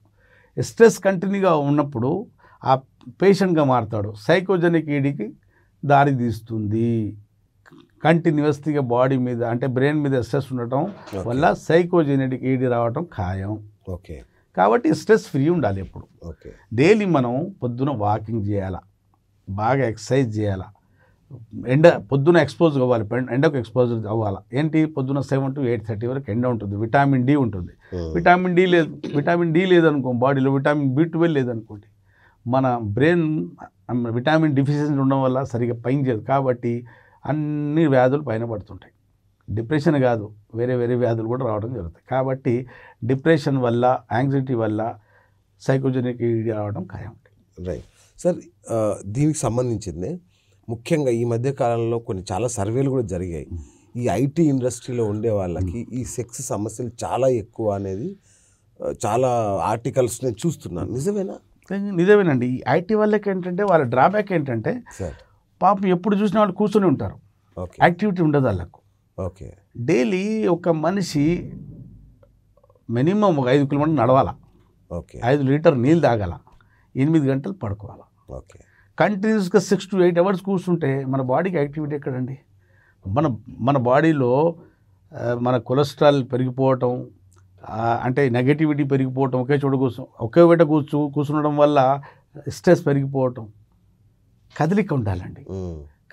స్ట్రెస్ కంటిన్యూగా ఉన్నప్పుడు ఆ పేషెంట్గా మారుతాడు సైకోజెనిక్ ఏడికి దారి తీస్తుంది కంటిన్యూస్గా బాడీ మీద అంటే బ్రెయిన్ మీద స్ట్రెస్ ఉండటం వల్ల సైకోజెనెటిక్ ఈడీ రావటం ఖాయం ఓకే కాబట్టి స్ట్రెస్ ఫ్రీ ఉండాలి ఎప్పుడు ఓకే డైలీ మనం పొద్దున వాకింగ్ చేయాలా బాగా ఎక్సర్సైజ్ చేయాలా ఎండ పొద్దున ఎక్స్పోజ్ అవ్వాలి ఎండకు ఎక్స్పోజ్ అవ్వాలి ఏంటి పొద్దున సెవెన్ టు ఎయిట్ థర్టీ వరకు ఎండ ఉంటుంది విటామిన్ డి ఉంటుంది విటామిన్ డి లేదు విటామిన్ డి లేదనుకో బాడీలో విటామిన్ బి ట్వెల్వ్ లేదనుకోండి మన బ్రెయిన్ విటామిన్ డిఫిషియన్సీ ఉండడం వల్ల సరిగ్గా పని చేయదు కాబట్టి అన్ని వ్యాధులు పైన పడుతుంటాయి డిప్రెషన్ కాదు వేరే వేరే వ్యాధులు కూడా రావడం జరుగుతాయి కాబట్టి డిప్రెషన్ వల్ల యాంగ్జైటీ వల్ల సైకోజెనిక్ రావడం ఖాయం రైట్ సార్ దీనికి సంబంధించింది ముఖ్యంగా ఈ మధ్య కాలంలో కొన్ని చాలా సర్వేలు కూడా జరిగాయి ఈ ఐటీ ఇండస్ట్రీలో ఉండే వాళ్ళకి ఈ సెక్స్ సమస్యలు చాలా ఎక్కువ అనేది చాలా ఆర్టికల్స్ నేను చూస్తున్నాను నిజమేనా నిజమేనండి ఈ ఐటీ వాళ్ళకి ఏంటంటే వాళ్ళ డ్రాబ్యాక్ ఏంటంటే పాపం ఎప్పుడు చూసిన వాళ్ళు కూర్చొని ఉంటారు యాక్టివిటీ ఉండదు వాళ్ళకు ఓకే డైలీ ఒక మనిషి మినిమం ఒక ఐదు కిలోమీటర్లు నడవాలా ఓకే ఐదు లీటర్ నీళ్ళు తాగాల ఎనిమిది గంటలు పడుకోవాలా ఓకే కంటిన్యూస్గా సిక్స్ టు ఎయిట్ అవర్స్ కూర్చుంటే మన బాడీకి యాక్టివిటీ ఎక్కడండి మన మన బాడీలో మన కొలెస్ట్రాల్ పెరిగిపోవటం అంటే నెగటివిటీ పెరిగిపోవటం ఒకే చోట కూర్చో ఒకే వేట కూర్చు కూర్చుండడం వల్ల స్ట్రెస్ పెరిగిపోవటం కదలిక ఉండాలండి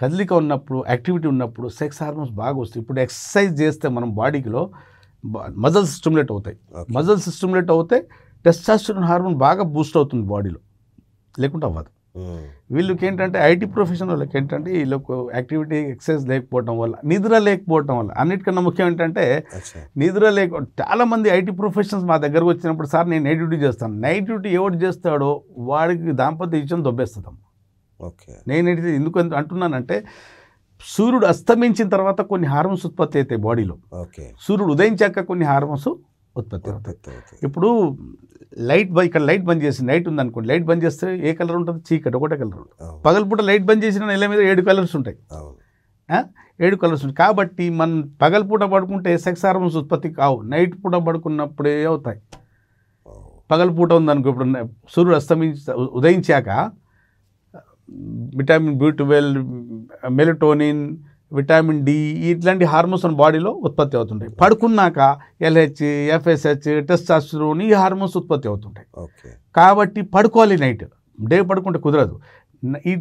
కదలిక ఉన్నప్పుడు యాక్టివిటీ ఉన్నప్పుడు సెక్స్ హార్మోన్స్ బాగా వస్తాయి ఇప్పుడు ఎక్సర్సైజ్ చేస్తే మనం బాడీలో మజల్స్ స్టిమ్యులేట్ అవుతాయి మజల్స్ స్టిమ్యులేట్ అవుతే టెస్టాస్టిరోన్ హార్మోన్ బాగా బూస్ట్ అవుతుంది బాడీలో లేకుంటే అవ్వదు వీళ్ళకి ఏంటంటే ఐటీ ప్రొఫెషన్ వాళ్ళకి ఏంటంటే వీళ్ళకు యాక్టివిటీ ఎక్సర్సైజ్ లేకపోవడం వల్ల నిద్ర లేకపోవడం వల్ల అన్నిటికన్నా ముఖ్యం ఏంటంటే నిద్ర లేక చాలామంది ఐటీ ప్రొఫెషన్స్ మా దగ్గరకు వచ్చినప్పుడు సార్ నేను నైట్ డ్యూటీ చేస్తాను నైట్ డ్యూటీ ఎవరు చేస్తాడో వాడికి దాంపత్య విషయం దొబ్బేస్తాం ఓకే నేనైతే ఎందుకు అంటున్నానంటే సూర్యుడు అస్తమించిన తర్వాత కొన్ని హార్మోన్స్ ఉత్పత్తి అవుతాయి బాడీలో ఓకే సూర్యుడు ఉదయించాక కొన్ని హార్మోన్స్ ఉత్పత్తి అవుతాయి ఇప్పుడు లైట్ ఇక్కడ లైట్ బంద్ చేసి నైట్ ఉంది అనుకోండి లైట్ బంద్ చేస్తే ఏ కలర్ ఉంటుంది చీకటి ఒకటే కలర్ ఉంటుంది పగలపూట లైట్ బంద్ చేసిన నెల మీద ఏడు కలర్స్ ఉంటాయి ఏడు కలర్స్ ఉంటాయి కాబట్టి మనం పగలపూట పడుకుంటే సెక్స్ హార్మోన్స్ ఉత్పత్తి కావు నైట్ పూట పడుకున్నప్పుడే అవుతాయి పగలపూట ఉందనుకో ఇప్పుడు సూర్యుడు అస్తమించి ఉదయించాక vitamin B twelve melatonin vitamin D ఇట్లాంటి హార్మోన్స్ బాడీలో ఉత్పత్తి అవుతుంటాయి పడుకున్నాక ఎల్హెచ్ ఎఫ్ఎస్హెచ్ టెస్టాస్ట్రోన్ ఈ హార్మోన్స్ ఉత్పత్తి అవుతుంటాయి కాబట్టి పడుకోవాలి నైట్ డే పడుకుంటే కుదరదు ఈ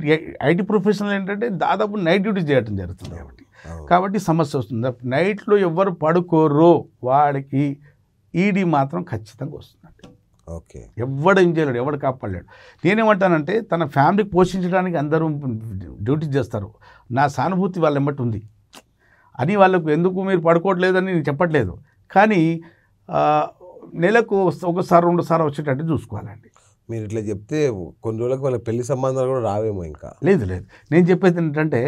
ఐటీ ప్రొఫెషనల్ ఏంటంటే దాదాపు నైట్ డ్యూటీ చేయటం జరుగుతుంది కాబట్టి కాబట్టి సమస్య వస్తుంది నైట్లో ఎవరు పడుకోరో వాడికి ఈడీ మాత్రం ఖచ్చితంగా వస్తుంది ఓకే ఎవడు ఏం చేయలేడు ఎవడు కాపాడలేడు నేనేమంటానంటే తన ఫ్యామిలీకి పోషించడానికి అందరూ డ్యూటీ చేస్తారు నా సానుభూతి వాళ్ళు ఎంబట్టి ఉంది అని వాళ్ళకు ఎందుకు మీరు పడుకోవట్లేదని నేను చెప్పట్లేదు కానీ నెలకు ఒకసారి రెండుసార్లు వచ్చేటట్టు చూసుకోవాలండి మీరు ఇట్లా చెప్తే కొన్ని రోజులకు వాళ్ళ పెళ్లి సంబంధాలు కూడా రావేమో ఇంకా లేదు లేదు నేను చెప్పేది ఏంటంటే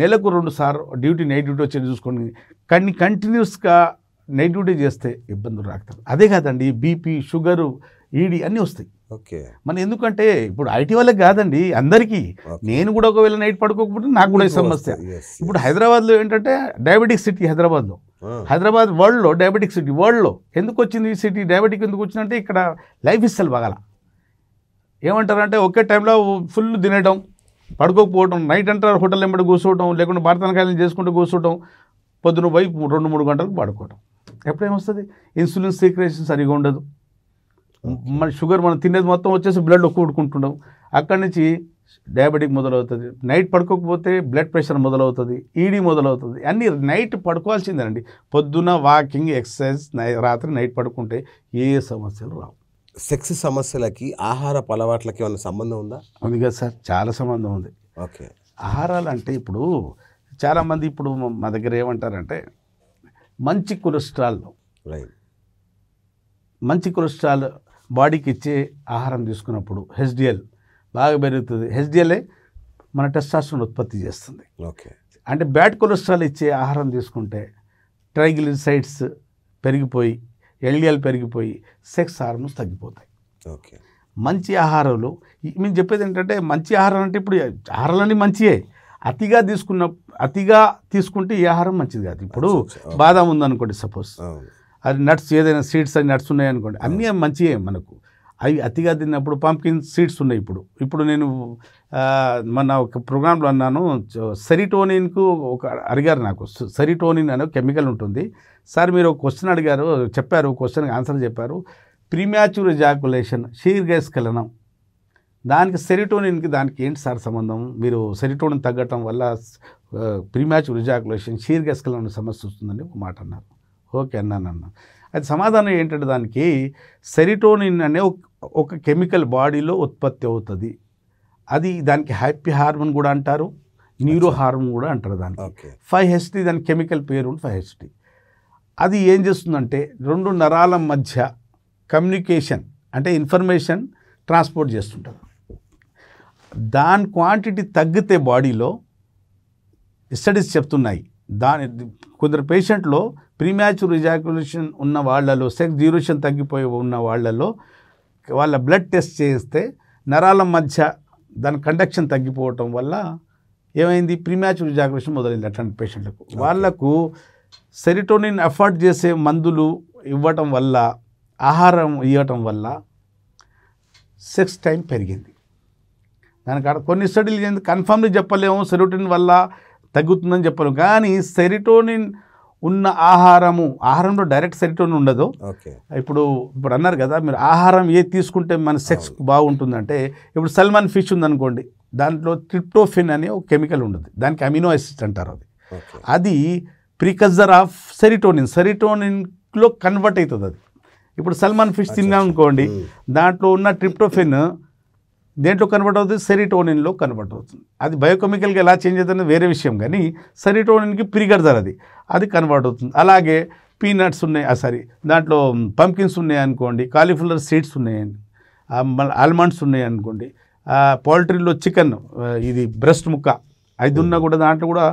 నెలకు రెండు సార్ డ్యూటీ నైట్ డ్యూటీ వచ్చేది చూసుకోండి కానీ కంటిన్యూస్గా నైట్ డ్యూటీ చేస్తే ఇబ్బందులు రాకుతారు అదే కాదండి బీపీ షుగరు ఈడీ అన్నీ వస్తాయి ఓకే మన ఎందుకంటే ఇప్పుడు ఐటీ వాళ్ళకి కాదండి అందరికీ నేను కూడా ఒకవేళ నైట్ పడుకోకపోతే నాకు కూడా సమస్య ఇప్పుడు హైదరాబాద్లో ఏంటంటే డయాబెటిక్ సిటీ హైదరాబాద్లో హైదరాబాద్ వరల్డ్లో డయాబెటిక్ సిటీ వరల్డ్లో ఎందుకు వచ్చింది ఈ సిటీ డయాబెటిక్ ఎందుకు వచ్చిందంటే ఇక్కడ లైఫ్ ఇస్తాయి బాగా ఏమంటారంటే ఒకే టైంలో ఫుల్ తినడం పడుకోకపోవడం నైట్ అంటారు హోటల్ వెంబడి కూర్చోవడం లేకుంటే భారతనకాయలు చేసుకుంటూ కూర్చోవడం పొద్దున వైపు రెండు మూడు గంటలకు పడుకోవడం ఎప్పుడేమొస్తుంది ఇన్సులిన్ సీక్రేషన్ సరిగా ఉండదు మన షుగర్ మనం తినేది మొత్తం వచ్చేసి బ్లడ్లో కూడుకుంటున్నాం అక్కడి నుంచి డయాబెటిక్ మొదలవుతుంది నైట్ పడుకోకపోతే బ్లడ్ ప్రెషర్ మొదలవుతుంది ఈడీ e మొదలవుతుంది అన్నీ నైట్ పడుకోవాల్సిందేనండి పొద్దున వాకింగ్ ఎక్సర్సైజ్ రాత్రి నైట్ పడుకుంటే ఏ సమస్యలు రావు సెక్స్ సమస్యలకి ఆహార అలవాట్లకి ఏమైనా సంబంధం ఉందా ఉంది కదా సార్ చాలా సంబంధం ఉంది ఓకే ఆహారాలు అంటే ఇప్పుడు చాలామంది ఇప్పుడు మా దగ్గర ఏమంటారంటే మంచి కొలెస్ట్రాల్ మంచి కొలెస్ట్రాల్ బాడీకి ఇచ్చే ఆహారం తీసుకున్నప్పుడు హెచ్డిఎల్ బాగా పెరుగుతుంది హెచ్డిఎల్ఏ మన టెస్టాస్ట్రోన్ ఉత్పత్తి చేస్తుంది ఓకే అంటే బ్యాడ్ కొలెస్ట్రాల్ ఇచ్చే ఆహారం తీసుకుంటే ట్రైగ్లిసైడ్స్ పెరిగిపోయి ఎల్డిఎల్ పెరిగిపోయి సెక్స్ హార్మోన్స్ తగ్గిపోతాయి ఓకే మంచి ఆహారాలు మేము చెప్పేది ఏంటంటే మంచి ఆహారం అంటే ఇప్పుడు ఆహారాలన్నీ మంచియే అతిగా తీసుకున్న అతిగా తీసుకుంటే ఈ ఆహారం మంచిది కాదు ఇప్పుడు బాదం ఉందనుకోండి సపోజ్ అది నట్స్ ఏదైనా సీడ్స్ అని నట్స్ ఉన్నాయనుకోండి అన్నీ మంచియే మనకు అవి అతిగా తిన్నప్పుడు పంప్కిన్ సీడ్స్ ఉన్నాయి ఇప్పుడు ఇప్పుడు నేను మన ఒక ప్రోగ్రాంలో అన్నాను సెరిటోనిన్కు ఒక అడిగారు నాకు సెరిటోనిన్ అనే కెమికల్ ఉంటుంది సార్ మీరు ఒక క్వశ్చన్ అడిగారు చెప్పారు క్వశ్చన్కి ఆన్సర్ చెప్పారు ప్రీమ్యాచ్యూర్ ఎజాకులేషన్ కలనం దానికి సెరిటోనిన్కి దానికి ఏంటి సార్ సంబంధం మీరు సెరిటోనిన్ తగ్గటం వల్ల ప్రీమ్యాచ్యూర్ ఎజాకులేషన్ కలనం సమస్య వస్తుందని ఒక మాట అన్నారు ఓకే అన్నాను అన్న అది సమాధానం ఏంటంటే దానికి సెరిటోనిన్ అనే ఒక కెమికల్ బాడీలో ఉత్పత్తి అవుతుంది అది దానికి హ్యాపీ హార్మోన్ కూడా అంటారు న్యూరో హార్మోన్ కూడా అంటారు దాన్ని ఫైవ్ హెచ్టీ దాని కెమికల్ పేరు ఫైవ్ హెచ్టీ అది ఏం చేస్తుందంటే రెండు నరాల మధ్య కమ్యూనికేషన్ అంటే ఇన్ఫర్మేషన్ ట్రాన్స్పోర్ట్ చేస్తుంటారు దాని క్వాంటిటీ తగ్గితే బాడీలో స్టడీస్ చెప్తున్నాయి దాని కొందరు పేషెంట్లో ప్రీమ్యాచ్యూర్ రిజాక్యులేషన్ ఉన్న వాళ్లలో సెక్స్ డ్యూరేషన్ తగ్గిపోయి ఉన్న వాళ్ళలో వాళ్ళ బ్లడ్ టెస్ట్ చేస్తే నరాల మధ్య దాని కండక్షన్ తగ్గిపోవటం వల్ల ఏమైంది ప్రీమ్యాచ్యూర్ రిజాక్యులేషన్ మొదలైంది అట్లాంటి పేషెంట్లకు వాళ్లకు సెరిటోనిన్ ఎఫర్ట్ చేసే మందులు ఇవ్వటం వల్ల ఆహారం ఇవ్వటం వల్ల సెక్స్ టైం పెరిగింది దానికి కొన్ని స్టడీలు కన్ఫర్మ్లీ చెప్పలేము సెరిటోనిన్ వల్ల తగ్గుతుందని చెప్పలేము కానీ సెరిటోనిన్ ఉన్న ఆహారము ఆహారంలో డైరెక్ట్ సెరిటోన్ ఉండదు ఇప్పుడు ఇప్పుడు అన్నారు కదా మీరు ఆహారం ఏ తీసుకుంటే మన సెక్స్ బాగుంటుందంటే ఇప్పుడు సల్మాన్ ఫిష్ ఉందనుకోండి దాంట్లో ట్రిప్టోఫిన్ అనే ఒక కెమికల్ ఉండదు దానికి అమినో యాసిడ్ అంటారు అది అది ప్రికజర్ ఆఫ్ సెరిటోనిన్ సెరిటోనిన్లో కన్వర్ట్ అవుతుంది అది ఇప్పుడు సల్మాన్ ఫిష్ తిన్నాం అనుకోండి దాంట్లో ఉన్న ట్రిప్టోఫిన్ దేంట్లో కన్వర్ట్ అవుతుంది సెరిటోనిన్లో కన్వర్ట్ అవుతుంది అది బయోకెమికల్గా ఎలా చేంజ్ అవుతుంది వేరే విషయం కానీ సెరిటోనిన్కి పిరిగడదారు అది అది కన్వర్ట్ అవుతుంది అలాగే పీనట్స్ ఉన్నాయి సారీ దాంట్లో పంకిన్స్ ఉన్నాయి అనుకోండి సీడ్స్ ఉన్నాయండి ఆల్మండ్స్ ఉన్నాయి అనుకోండి పౌల్ట్రీలో చికెన్ ఇది బ్రెస్ట్ ముక్క అది ఉన్నా కూడా దాంట్లో కూడా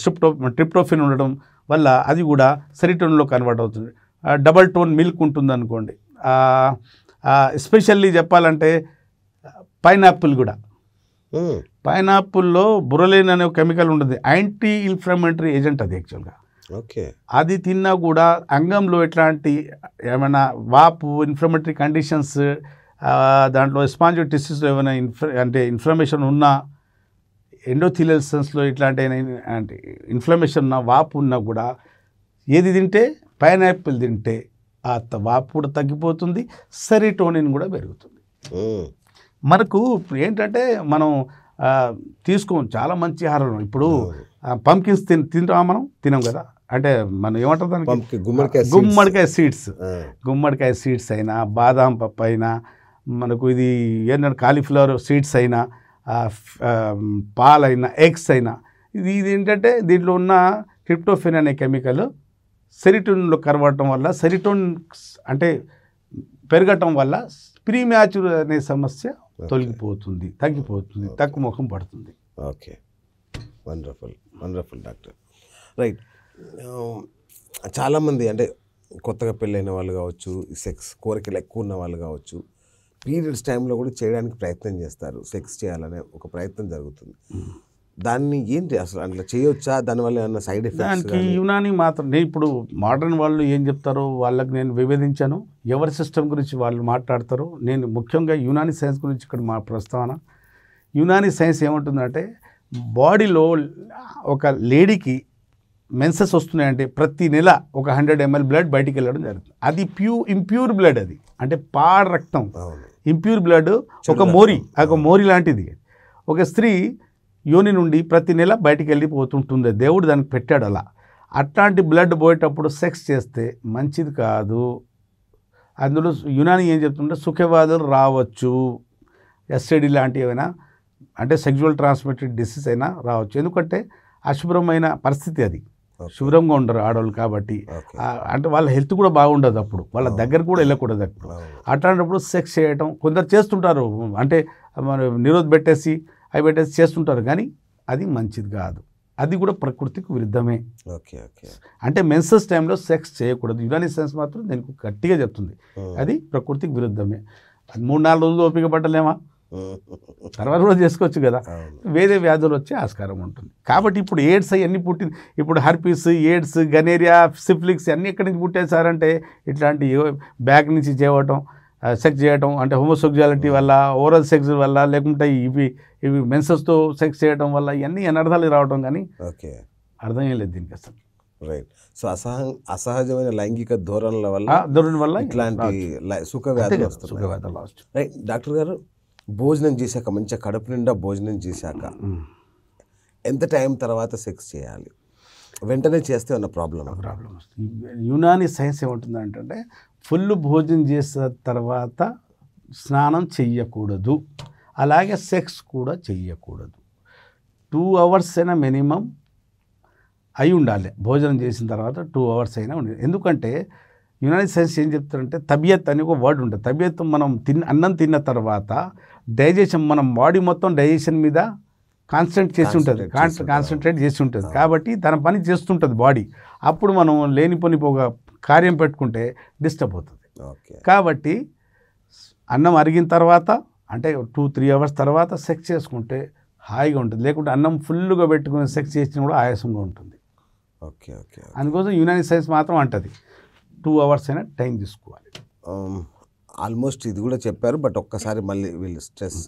స్ట్రిప్టో ట్రిప్టోఫిన్ ఉండడం వల్ల అది కూడా సెరిటోన్లో కన్వర్ట్ అవుతుంది డబల్ టోన్ మిల్క్ ఉంటుంది అనుకోండి ఎస్పెషల్లీ చెప్పాలంటే పైనాపిల్ కూడా పైనాపిల్లో బురలేన్ అనే కెమికల్ ఉంటుంది యాంటీ ఇన్ఫ్లమెంటరీ ఏజెంట్ అది యాక్చువల్గా ఓకే అది తిన్నా కూడా అంగంలో ఎట్లాంటి ఏమైనా వాపు ఇన్ఫ్లమెంటరీ కండిషన్స్ దాంట్లో స్పాంజ్ టిస్యూస్ ఏమైనా ఇన్ఫ్ అంటే ఇన్ఫ్లమేషన్ ఉన్నా ఎండోథిలియల్ సెన్స్లో ఇట్లాంటి అంటే ఇన్ఫ్లమేషన్ ఉన్న వాపు ఉన్నా కూడా ఏది తింటే పైనాపిల్ తింటే ఆ వాపు కూడా తగ్గిపోతుంది సెరిటోనిన్ కూడా పెరుగుతుంది మనకు ఏంటంటే మనం తీసుకోం చాలా మంచి ఆహారం ఇప్పుడు పంకిన్స్ తిన్ తింటాం మనం తినాం కదా అంటే మనం ఏమంటారు దానికి గుమ్మడికాయ గుమ్మడికాయ సీడ్స్ గుమ్మడికాయ సీడ్స్ అయినా బాదాం పప్పు అయినా మనకు ఇది ఏంటంటే కాలీఫ్లవర్ సీడ్స్ అయినా పాలైనా ఎగ్స్ అయినా ఇది ఇది ఏంటంటే దీంట్లో ఉన్న క్రిప్టోఫిన్ అనే కెమికల్ సెరిటోన్లో కరవటం వల్ల సెరిటోన్ అంటే పెరగటం వల్ల ప్రీమ్యాచుర్ అనే సమస్య తొలగిపోతుంది తగ్గిపోతుంది తక్కువ ముఖం పడుతుంది okay wonderful wonderful doctor right చాలామంది అంటే కొత్తగా పెళ్ళైన వాళ్ళు కావచ్చు సెక్స్ కోరికలు ఎక్కువ ఉన్న వాళ్ళు కావచ్చు పీరియడ్స్ టైంలో కూడా చేయడానికి ప్రయత్నం చేస్తారు సెక్స్ చేయాలనే ఒక ప్రయత్నం జరుగుతుంది hmm. దాన్ని ఏంటి అసలు అట్లా చేయొచ్చా దానివల్ల ఏమన్నా సైడ్ ఎఫెక్ట్స్ దానికి యునాని మాత్రం నేను ఇప్పుడు మోడర్న్ వాళ్ళు ఏం చెప్తారో వాళ్ళకి నేను విభేదించాను ఎవరి సిస్టమ్ గురించి వాళ్ళు మాట్లాడతారో నేను ముఖ్యంగా యునాని సైన్స్ గురించి ఇక్కడ మా ప్రస్తావన యునాని సైన్స్ ఏమంటుందంటే బాడీలో ఒక లేడీకి మెన్సెస్ వస్తున్నాయంటే ప్రతి నెల ఒక హండ్రెడ్ ఎంఎల్ బ్లడ్ బయటికి వెళ్ళడం జరుగుతుంది అది ప్యూ ఇంప్యూర్ బ్లడ్ అది అంటే పాడ రక్తం ఇంప్యూర్ బ్లడ్ ఒక మోరీ ఒక మోరీ లాంటిది ఒక స్త్రీ యోని నుండి ప్రతి నెల బయటికి వెళ్ళిపోతుంటుంది దేవుడు దానికి పెట్టాడు అలా అట్లాంటి బ్లడ్ పోయేటప్పుడు సెక్స్ చేస్తే మంచిది కాదు అందులో యునాని ఏం చెప్తుంటే సుఖవాదులు రావచ్చు ఎస్ఐడి లాంటివి ఏమైనా అంటే సెక్జువల్ ట్రాన్స్మిటెడ్ డిసీజ్ అయినా రావచ్చు ఎందుకంటే అశుభ్రమైన పరిస్థితి అది శుభ్రంగా ఉండరు ఆడవాళ్ళు కాబట్టి అంటే వాళ్ళ హెల్త్ కూడా బాగుండదు అప్పుడు వాళ్ళ దగ్గర కూడా వెళ్ళకూడదు అప్పుడు అట్లాంటప్పుడు సెక్స్ చేయటం కొందరు చేస్తుంటారు అంటే నిరోధ పెట్టేసి అవి చేస్తుంటారు కానీ అది మంచిది కాదు అది కూడా ప్రకృతికి విరుద్ధమే ఓకే ఓకే అంటే మెన్సెస్ టైంలో సెక్స్ చేయకూడదు యునానీ సెన్స్ మాత్రం దీనికి గట్టిగా చెప్తుంది అది ప్రకృతికి విరుద్ధమే అది మూడు నాలుగు రోజులు ఓపిక పట్టలేమా తర్వాత రోజు చేసుకోవచ్చు కదా వేరే వ్యాధులు వచ్చే ఆస్కారం ఉంటుంది కాబట్టి ఇప్పుడు ఎయిడ్స్ అవన్నీ పుట్టింది ఇప్పుడు హర్పీస్ ఎయిడ్స్ గనేరియా సిఫ్లిక్స్ అన్నీ ఎక్కడి నుంచి పుట్టేశారంటే ఇట్లాంటి బ్యాగ్ నుంచి చేవటం సెక్స్ చేయడం అంటే హోమోసెక్జువాలిటీ వల్ల ఓరల్ సెక్స్ వల్ల లేకుంటే ఇవి ఇవి మెన్సెస్తో సెక్స్ చేయడం వల్ల ఇవన్నీ అనర్థాలు రావడం కానీ ఓకే అర్థం ఏం లేదు దీనికి అసలు రైట్ సో అసహ అసహజమైన లైంగిక ధోరణుల వల్ల ధోరణి వల్ల ఇట్లాంటి సుఖ వ్యాధులు రైట్ డాక్టర్ గారు భోజనం చేశాక మంచిగా కడుపు నిండా భోజనం చేశాక ఎంత టైం తర్వాత సెక్స్ చేయాలి వెంటనే చేస్తే ఉన్న ప్రాబ్లం ప్రాబ్లం వస్తుంది యునాని సైన్స్ ఏముంటుంది అంటే ఫుల్ భోజనం చేసిన తర్వాత స్నానం చెయ్యకూడదు అలాగే సెక్స్ కూడా చెయ్యకూడదు టూ అవర్స్ అయినా మినిమం అయి ఉండాలి భోజనం చేసిన తర్వాత టూ అవర్స్ అయినా ఉండాలి ఎందుకంటే యునైటెడ్ సైన్స్ ఏం చెప్తారంటే తబియత్ అని ఒక వర్డ్ ఉంటుంది తబియత్ మనం తిన్న అన్నం తిన్న తర్వాత డైజెషన్ మనం బాడీ మొత్తం డైజెషన్ మీద కాన్సన్ట్రేట్ చేసి ఉంటుంది కాన్సన్ట్రేట్ చేసి ఉంటుంది కాబట్టి తన పని చేస్తుంటుంది బాడీ అప్పుడు మనం లేనిపోని పోగా కార్యం పెట్టుకుంటే డిస్టర్బ్ అవుతుంది కాబట్టి అన్నం అరిగిన తర్వాత అంటే టూ త్రీ అవర్స్ తర్వాత సెక్స్ చేసుకుంటే హాయిగా ఉంటుంది లేకుంటే అన్నం ఫుల్గా పెట్టుకుని సెక్స్ చేసినా కూడా ఆయాసంగా ఉంటుంది ఓకే ఓకే అందుకోసం యునాని సైన్స్ మాత్రం అంటది టూ అవర్స్ అయినా టైం తీసుకోవాలి ఆల్మోస్ట్ ఇది కూడా చెప్పారు బట్ ఒక్కసారి మళ్ళీ వీళ్ళు స్ట్రెస్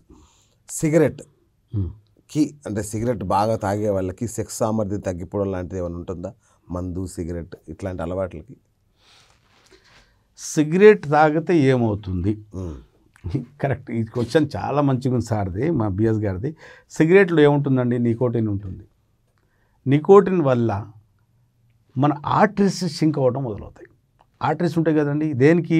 సిగరెట్ కి అంటే సిగరెట్ బాగా తాగే వాళ్ళకి సెక్స్ సామర్థ్యం తగ్గిపోవడం లాంటిది ఏమైనా ఉంటుందా మందు సిగరెట్ ఇట్లాంటి అలవాట్లకి సిగరెట్ తాగితే ఏమవుతుంది కరెక్ట్ ఈ క్వశ్చన్ చాలా మంచిగా ఉంది సార్ది మా బిఎస్ గారిది సిగరెట్లో ఏముంటుందండి నికోటిన్ ఉంటుంది నికోటిన్ వల్ల మన ఆర్టరీస్ షింక్ అవ్వడం మొదలవుతాయి ఆర్టరీస్ ఉంటాయి కదండి దేనికి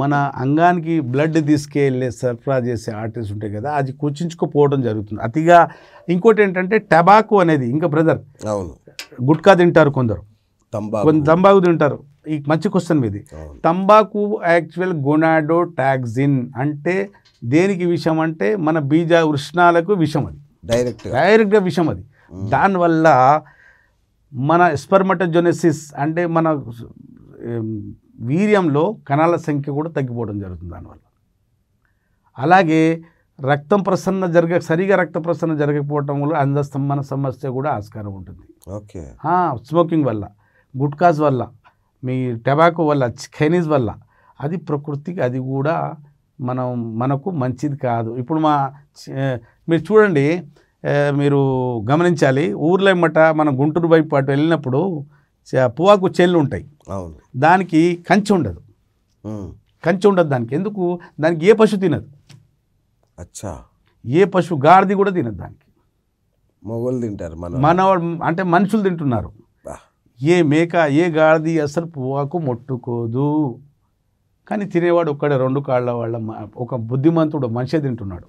మన అంగానికి బ్లడ్ తీసుకెళ్ళే సరఫరా చేసే ఆర్టరీస్ ఉంటాయి కదా అది కూర్చించుకుపోవడం జరుగుతుంది అతిగా ఇంకోటి ఏంటంటే టబాకో అనేది ఇంకా బ్రదర్ అవును గుట్కా తింటారు కొందరు కొంచెం తంబాకు తింటారు ఈ మంచి క్వశ్చన్ ఇది తంబాకు యాక్చువల్ గొనాడో టాక్సిన్ అంటే దేనికి విషం అంటే మన బీజ వృష్ణాలకు విషం అది డైరెక్ట్ డైరెక్ట్గా విషం అది దానివల్ల మన స్పర్మటజొనెసిస్ అంటే మన వీర్యంలో కణాల సంఖ్య కూడా తగ్గిపోవడం జరుగుతుంది దానివల్ల అలాగే రక్తం ప్రసన్న జరగ సరిగా రక్త ప్రసరణ జరగకపోవటం వల్ల మన సమస్య కూడా ఆస్కారం ఉంటుంది ఓకే స్మోకింగ్ వల్ల గుట్కాస్ వల్ల మీ టబాకో వల్ల చైనీస్ వల్ల అది ప్రకృతికి అది కూడా మనం మనకు మంచిది కాదు ఇప్పుడు మా మీరు చూడండి మీరు గమనించాలి ఊర్లో ఏమట మనం గుంటూరు వైపు అటు వెళ్ళినప్పుడు పువ్వాకు చెల్లు ఉంటాయి అవును దానికి కంచి ఉండదు కంచి ఉండదు దానికి ఎందుకు దానికి ఏ పశువు తినదు అచ్చా ఏ పశువు గాడిది కూడా తినదు దానికి మొగలు తింటారు మన అంటే మనుషులు తింటున్నారు ఏ మేక ఏ గాడిది అసలు పువ్వాకు మొట్టుకోదు కానీ తినేవాడు ఒక్కడే రెండు కాళ్ళ వాళ్ళ ఒక బుద్ధిమంతుడు మనిషే తింటున్నాడు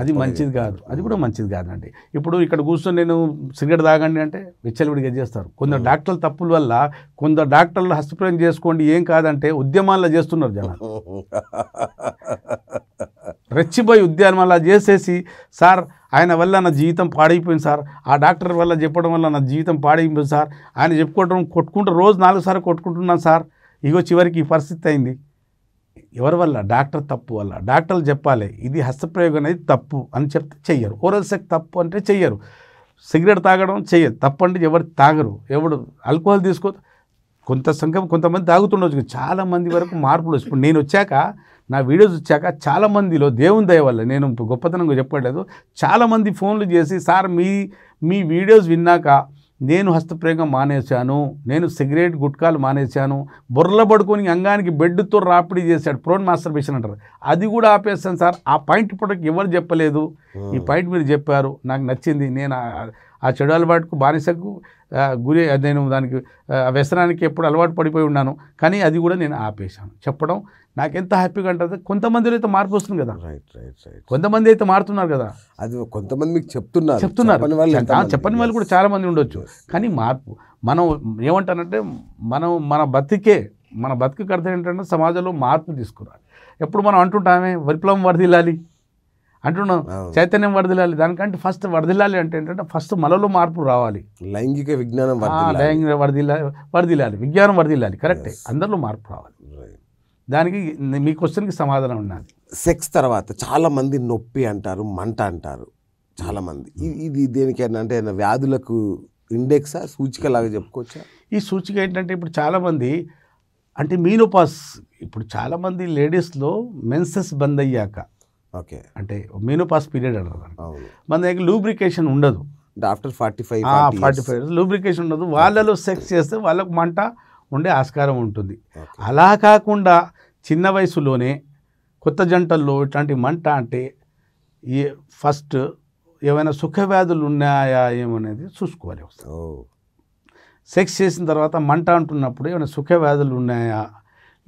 అది మంచిది కాదు అది కూడా మంచిది కాదండి ఇప్పుడు ఇక్కడ కూర్చొని నేను సిగరెట్ తాగండి అంటే విచ్చలవిడిగా చేస్తారు కొందరు డాక్టర్ల తప్పుల వల్ల కొందరు డాక్టర్లు హస్తప్రయం చేసుకోండి ఏం కాదంటే ఉద్యమాల్లో చేస్తున్నారు జనాలు రెచ్చిపోయి ఉద్యానం అలా చేసేసి సార్ ఆయన వల్ల నా జీవితం పాడైపోయింది సార్ ఆ డాక్టర్ వల్ల చెప్పడం వల్ల నా జీవితం పాడైపోయింది సార్ ఆయన చెప్పుకోవడం కొట్టుకుంటూ రోజు నాలుగు సార్లు కొట్టుకుంటున్నాను సార్ ఇగో చివరికి ఈ పరిస్థితి అయింది ఎవరి వల్ల డాక్టర్ తప్పు వల్ల డాక్టర్లు చెప్పాలి ఇది హస్తప్రయోగం అనేది తప్పు అని చెప్తే చెయ్యరు ఓరల్ సెక్ తప్పు అంటే చెయ్యరు సిగరెట్ తాగడం చెయ్యరు తప్పు అంటే ఎవరు తాగరు ఎవడు ఆల్కహాల్ తీసుకో కొంత సంఖ్య కొంతమంది తాగుతుండవచ్చు చాలామంది వరకు మార్పులు ఇప్పుడు నేను వచ్చాక నా వీడియోస్ వచ్చాక చాలామందిలో దేవుని దయ వల్ల నేను గొప్పతనంగా చెప్పట్లేదు చాలామంది ఫోన్లు చేసి సార్ మీ మీ వీడియోస్ విన్నాక నేను హస్తప్రేమ మానేశాను నేను సిగరెట్ గుట్కాలు మానేశాను బుర్ర పడుకొని అంగానికి బెడ్తో రాపిడి చేశాడు ప్రోన్ మాస్టర్ బిషన్ అంటారు అది కూడా ఆపేస్తాను సార్ ఆ పాయింట్ ఇప్పటికి ఎవరు చెప్పలేదు ఈ పాయింట్ మీరు చెప్పారు నాకు నచ్చింది నేను ఆ చెడు అలవాటుకు బానిసకు గురి నేను దానికి వ్యసనానికి ఎప్పుడు అలవాటు పడిపోయి ఉన్నాను కానీ అది కూడా నేను ఆపేశాను చెప్పడం నాకు ఎంత హ్యాపీగా ఉంటుంది కొంతమందిలో అయితే మార్పు వస్తుంది కదా రైట్ రైట్ రైట్ కొంతమంది అయితే మారుతున్నారు కదా అది కొంతమంది మీకు చెప్తున్నారు చెప్తున్నారు చెప్పని వాళ్ళు కూడా చాలామంది ఉండొచ్చు కానీ మార్పు మనం ఏమంటానంటే మనం మన బతికే మన బతికి అర్థం ఏంటంటే సమాజంలో మార్పు తీసుకురాలి ఎప్పుడు మనం అంటుంటామే విప్లవం వరదిల్లాలి అంటున్నాం చైతన్యం వరదిల్లాలి దానికంటే ఫస్ట్ వరదిల్లాలి అంటే ఏంటంటే ఫస్ట్ మనలో మార్పు రావాలి లైంగిక విజ్ఞానం లైంగిక వరదిల్లాలి వరదిల్లాలి విజ్ఞానం వరదిల్లాలి కరెక్టే అందరిలో మార్పు రావాలి దానికి మీ క్వశ్చన్కి సమాధానం ఉన్నది సెక్స్ తర్వాత చాలామంది నొప్పి అంటారు మంట అంటారు చాలామంది ఇది దేనికైనా అంటే వ్యాధులకు ఇండెక్సా సూచిక లాగా చెప్పుకోవచ్చా ఈ సూచిక ఏంటంటే ఇప్పుడు చాలామంది అంటే మీనోపాస్ ఇప్పుడు చాలామంది లేడీస్లో మెన్సెస్ బంద్ అయ్యాక ఓకే అంటే మీనోపాస్ పీరియడ్ అంటారు మన దగ్గర లూబ్రికేషన్ ఉండదు after forty five forty five lubrication ఉండదు వాళ్ళలో సెక్స్ చేస్తే వాళ్ళకు మంట ఉండే ఆస్కారం ఉంటుంది అలా కాకుండా చిన్న వయసులోనే కొత్త జంటల్లో ఇట్లాంటి మంట అంటే ఏ ఫస్ట్ ఏమైనా సుఖవ్యాధులు ఉన్నాయా ఏమనేది చూసుకోవాలి ఒకసారి సెక్స్ చేసిన తర్వాత మంట అంటున్నప్పుడు ఏమైనా సుఖవ్యాధులు ఉన్నాయా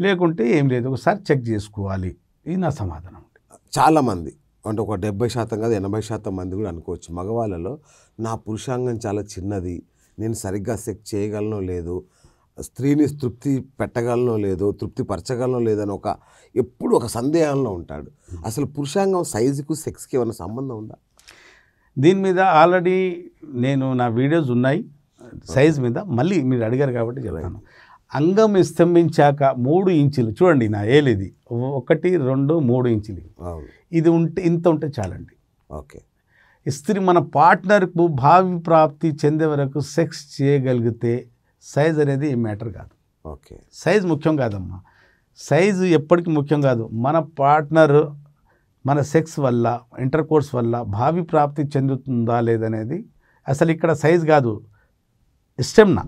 లేకుంటే ఏం లేదు ఒకసారి చెక్ చేసుకోవాలి ఇది నా సమాధానం చాలామంది అంటే ఒక డెబ్బై శాతం కాదు ఎనభై శాతం మంది కూడా అనుకోవచ్చు మగవాళ్ళలో నా పురుషాంగం చాలా చిన్నది నేను సరిగ్గా సెక్ చేయగలను లేదు స్త్రీని తృప్తి పెట్టగలనో లేదో తృప్తి పరచగలనో లేదని ఒక ఎప్పుడు ఒక సందేహంలో ఉంటాడు అసలు పురుషాంగం సైజుకు సెక్స్కి ఏమైనా సంబంధం ఉందా దీని మీద ఆల్రెడీ నేను నా వీడియోస్ ఉన్నాయి సైజ్ మీద మళ్ళీ మీరు అడిగారు కాబట్టి చెప్తాను అంగం స్తంభించాక మూడు ఇంచులు చూడండి నా ఏలిది ఒకటి రెండు మూడు ఇంచులు ఇది ఉంటే ఇంత ఉంటే చాలండి ఓకే స్త్రీ మన పార్ట్నర్కు భావి ప్రాప్తి చెందే వరకు సెక్స్ చేయగలిగితే సైజ్ అనేది మ్యాటర్ కాదు ఓకే సైజ్ ముఖ్యం కాదమ్మా సైజు ఎప్పటికీ ముఖ్యం కాదు మన పార్ట్నర్ మన సెక్స్ వల్ల ఇంటర్ కోర్స్ వల్ల భావి ప్రాప్తి చెందుతుందా లేదనేది అసలు ఇక్కడ సైజ్ కాదు ఇష్టంన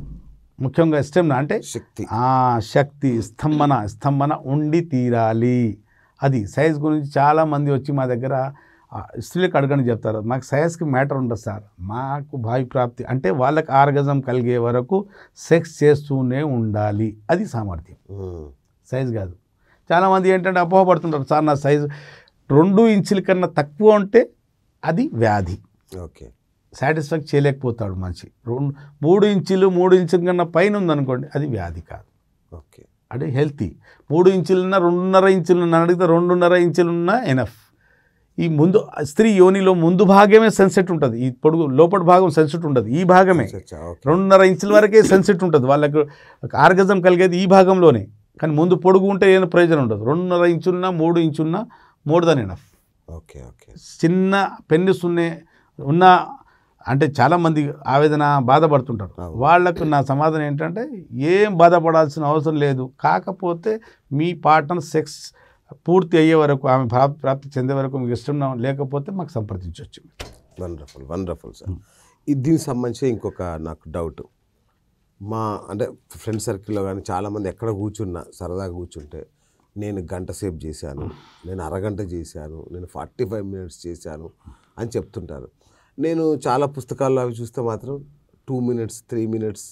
ముఖ్యంగా ఇష్టంన అంటే శక్తి శక్తి స్తంభన స్తంభన ఉండి తీరాలి అది సైజ్ గురించి చాలామంది వచ్చి మా దగ్గర స్త్రీలకు అడగని చెప్తారు మాకు సైన్స్కి మ్యాటర్ ఉండదు సార్ మాకు భావి ప్రాప్తి అంటే వాళ్ళకి ఆర్గజం కలిగే వరకు సెక్స్ చేస్తూనే ఉండాలి అది సామర్థ్యం సైజ్ కాదు చాలామంది ఏంటంటే అపోహపడుతుంటారు సార్ నా సైజు రెండు ఇంచుల కన్నా తక్కువ ఉంటే అది వ్యాధి ఓకే సాటిస్ఫై చేయలేకపోతాడు మనిషి రెండు మూడు ఇంచులు మూడు ఇంచుల కన్నా పైన ఉందనుకోండి అది వ్యాధి కాదు ఓకే అంటే హెల్తీ మూడు ఇంచులున్నా రెండున్నర ఇంచులున్నా అడిగితే రెండున్నర ఇంచులున్నా ఎనఫ్ ఈ ముందు స్త్రీ యోనిలో ముందు భాగమే సెన్సెట్ ఉంటుంది ఈ పొడుగు లోపల భాగం సెన్సెట్ ఉంటుంది ఈ భాగమే రెండున్నర ఇంచుల వరకే సెన్సెట్ ఉంటుంది వాళ్ళకు ఆర్గజం కలిగేది ఈ భాగంలోనే కానీ ముందు పొడుగు ఉంటే ఏదైనా ప్రయోజనం ఉండదు రెండున్నర ఇంచున్న మూడు ఇంచున్న మూడు దాని ఎనఫ్ ఓకే ఓకే చిన్న పెన్నిస్ ఉన్నే ఉన్న అంటే చాలామంది ఆవేదన బాధపడుతుంటారు వాళ్లకు నా సమాధానం ఏంటంటే ఏం బాధపడాల్సిన అవసరం లేదు కాకపోతే మీ పార్ట్నర్ సెక్స్ పూర్తి అయ్యే వరకు ఆమె ప్రాప్తి చెందే వరకు మీకు ఇష్టం లేకపోతే మాకు సంప్రదించవచ్చు వండర్ఫుల్ వండర్ఫుల్ సార్ దీనికి సంబంధించి ఇంకొక నాకు డౌట్ మా అంటే ఫ్రెండ్ సర్కిల్లో కానీ చాలామంది ఎక్కడ కూర్చున్నా సరదాగా కూర్చుంటే నేను గంట సేపు చేశాను నేను అరగంట చేశాను నేను ఫార్టీ ఫైవ్ మినిట్స్ చేశాను అని చెప్తుంటారు నేను చాలా పుస్తకాల్లో అవి చూస్తే మాత్రం టూ మినిట్స్ త్రీ మినిట్స్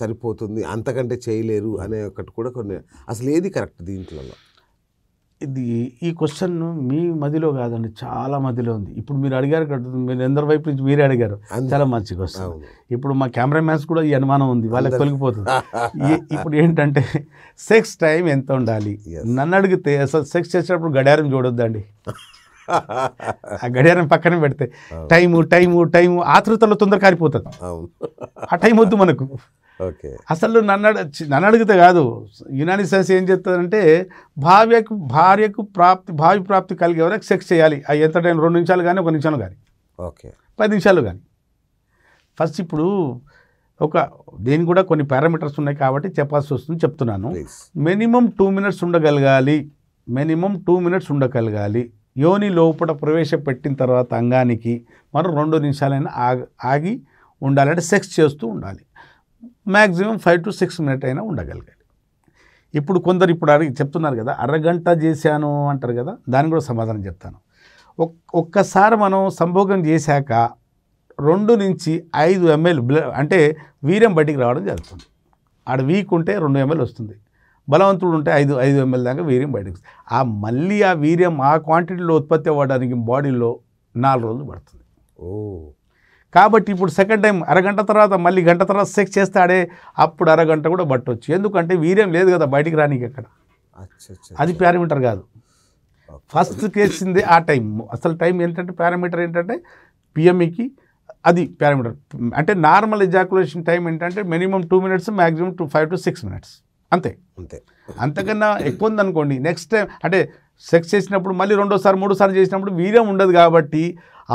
సరిపోతుంది అంతకంటే చేయలేరు అనే ఒకటి కూడా కొన్ని అసలు ఏది కరెక్ట్ దీంట్లో ఇది ఈ క్వశ్చన్ మీ మదిలో కాదండి చాలా మదిలో ఉంది ఇప్పుడు మీరు అడిగారు మీరు ఎందరి వైపు నుంచి మీరే అడిగారు చాలా మంచి క్వశ్చన్ ఇప్పుడు మా కెమెరామ్యాన్స్ కూడా ఈ అనుమానం ఉంది వాళ్ళకి తొలగిపోతుంది ఇప్పుడు ఏంటంటే సెక్స్ టైం ఎంత ఉండాలి నన్ను అడిగితే అసలు సెక్స్ చేసేటప్పుడు గడియారం చూడొద్దండి ఆ గడియారం పక్కన పెడితే టైము టైము టైము ఆతృతలో తొందరగా కారిపోతుంది ఆ టైం వద్దు మనకు అసలు నన్ను నన్ను అడిగితే కాదు యునాని సైన్స్ ఏం చెప్తుందంటే భార్యకు భార్యకు ప్రాప్తి భావి ప్రాప్తి కలిగే వరకు సెక్స్ చేయాలి అవి ఎంత టైం రెండు నిమిషాలు కానీ ఒక నిమిషాలు కానీ ఓకే పది నిమిషాలు కానీ ఫస్ట్ ఇప్పుడు ఒక దీని కూడా కొన్ని పారామీటర్స్ ఉన్నాయి కాబట్టి చెప్పాల్సి వస్తుంది చెప్తున్నాను మినిమం టూ మినిట్స్ ఉండగలగాలి మినిమం టూ మినిట్స్ ఉండగలగాలి యోని లోపల ప్రవేశపెట్టిన తర్వాత అంగానికి మనం రెండు నిమిషాలైనా ఆగి ఉండాలంటే సెక్స్ చేస్తూ ఉండాలి maximum five to six minute అయినా ఉండగలిగాడు ఇప్పుడు కొందరు ఇప్పుడు అడిగి చెప్తున్నారు కదా అరగంట చేశాను అంటారు కదా దానికి కూడా సమాధానం చెప్తాను ఒక్కసారి మనం సంభోగం చేశాక రెండు నుంచి ఐదు ఎంఎల్ అంటే వీర్యం బయటికి రావడం జరుగుతుంది ఆడ వీక్ ఉంటే రెండు ఎంఎల్ వస్తుంది బలవంతుడు ఉంటే ఐదు ఐదు ఎంఎల్ దాకా వీర్యం బయటకు ఆ మళ్ళీ ఆ వీర్యం ఆ క్వాంటిటీలో ఉత్పత్తి అవ్వడానికి బాడీలో నాలుగు రోజులు పడుతుంది ఓ కాబట్టి ఇప్పుడు సెకండ్ టైం అరగంట తర్వాత మళ్ళీ గంట తర్వాత సెక్స్ చేస్తాడే అప్పుడు అరగంట కూడా పట్టవచ్చు ఎందుకంటే వీర్యం లేదు కదా బయటికి రానికి అక్కడ అది పారామీటర్ కాదు ఫస్ట్ కేసింది ఆ టైం అసలు టైం ఏంటంటే పారామీటర్ ఏంటంటే పిఎంఈకి అది పారామీటర్ అంటే నార్మల్ ఎజాకులేషన్ టైం ఏంటంటే minimum two minutes maximum two five to six minutes అంతే అంతే అంతకన్నా ఎక్కువ ఉందనుకోండి నెక్స్ట్ టైం అంటే సెక్స్ చేసినప్పుడు మళ్ళీ రెండోసారి మూడోసారి చేసినప్పుడు వీర్యం ఉండదు కాబట్టి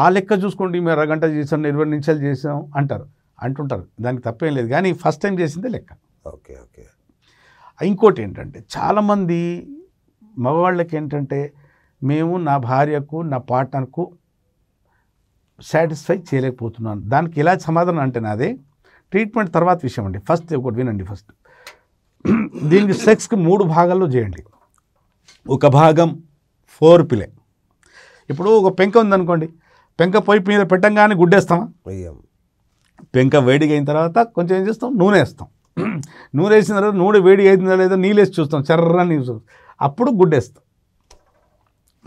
ఆ లెక్క చూసుకోండి మేము అరగంట చేసాం ఇరవై నిమిషాలు చేసాం అంటారు అంటుంటారు దానికి తప్పేం లేదు కానీ ఫస్ట్ టైం చేసిందే లెక్క ఓకే ఓకే ఇంకోటి ఏంటంటే చాలామంది మగవాళ్ళకి ఏంటంటే మేము నా భార్యకు నా పార్ట్నర్కు సాటిస్ఫై చేయలేకపోతున్నాను దానికి ఎలా సమాధానం అంటే నాదే ట్రీట్మెంట్ తర్వాత విషయం అండి ఫస్ట్ ఒకటి వినండి ఫస్ట్ దీనికి సెక్స్కి మూడు భాగాల్లో చేయండి ఒక భాగం ఫోర్ పిలే ఇప్పుడు ఒక పెంక ఉందనుకోండి పెంక పొయ్యి మీద పెట్టంగానే గుడ్డేస్తామా పెంక వేడిగా అయిన తర్వాత కొంచెం ఏం చేస్తాం నూనె వేస్తాం నూనె వేసిన తర్వాత నూనె వేడిగా అయిందా లేదా నీళ్ళు వేసి చూస్తాం చర్రని అప్పుడు గుడ్డేస్తాం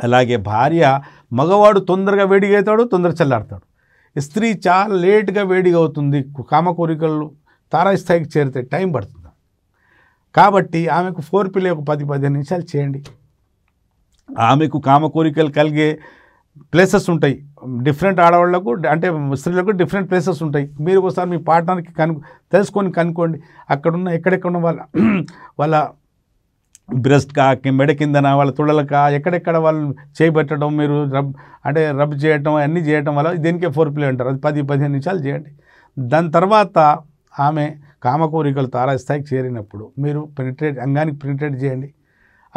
అలాగే భార్య మగవాడు తొందరగా వేడిగా అవుతాడు తొందర చల్లాడతాడు స్త్రీ చాలా లేట్గా వేడిగా అవుతుంది కామ కోరికలు తారాస్థాయికి చేరితే టైం పడుతుంది కాబట్టి ఆమెకు ఫోర్ పిల్లే ఒక పది పదిహేను నిమిషాలు చేయండి ఆమెకు కామ కోరికలు కలిగే ప్లేసెస్ ఉంటాయి డిఫరెంట్ ఆడవాళ్ళకు అంటే స్త్రీలకు డిఫరెంట్ ప్లేసెస్ ఉంటాయి మీరు ఒకసారి మీ పాడటానికి కను తెలుసుకొని కనుక్కోండి అక్కడున్న ఎక్కడెక్కడ వాళ్ళ వాళ్ళ బ్రెస్ట్ కా మెడ కిందన వాళ్ళ తుడలకా ఎక్కడెక్కడ వాళ్ళు చేయబెట్టడం మీరు రబ్ అంటే రబ్ చేయటం అన్నీ చేయటం వల్ల దీనికే ఫోర్ ప్లే అంటారు అది పది పదిహేను నిమిషాలు చేయండి దాని తర్వాత ఆమె కామకోరికలు తారాస్థాయికి చేరినప్పుడు మీరు పెనిట్రేట్ అంగానికి పెనిట్రేట్ చేయండి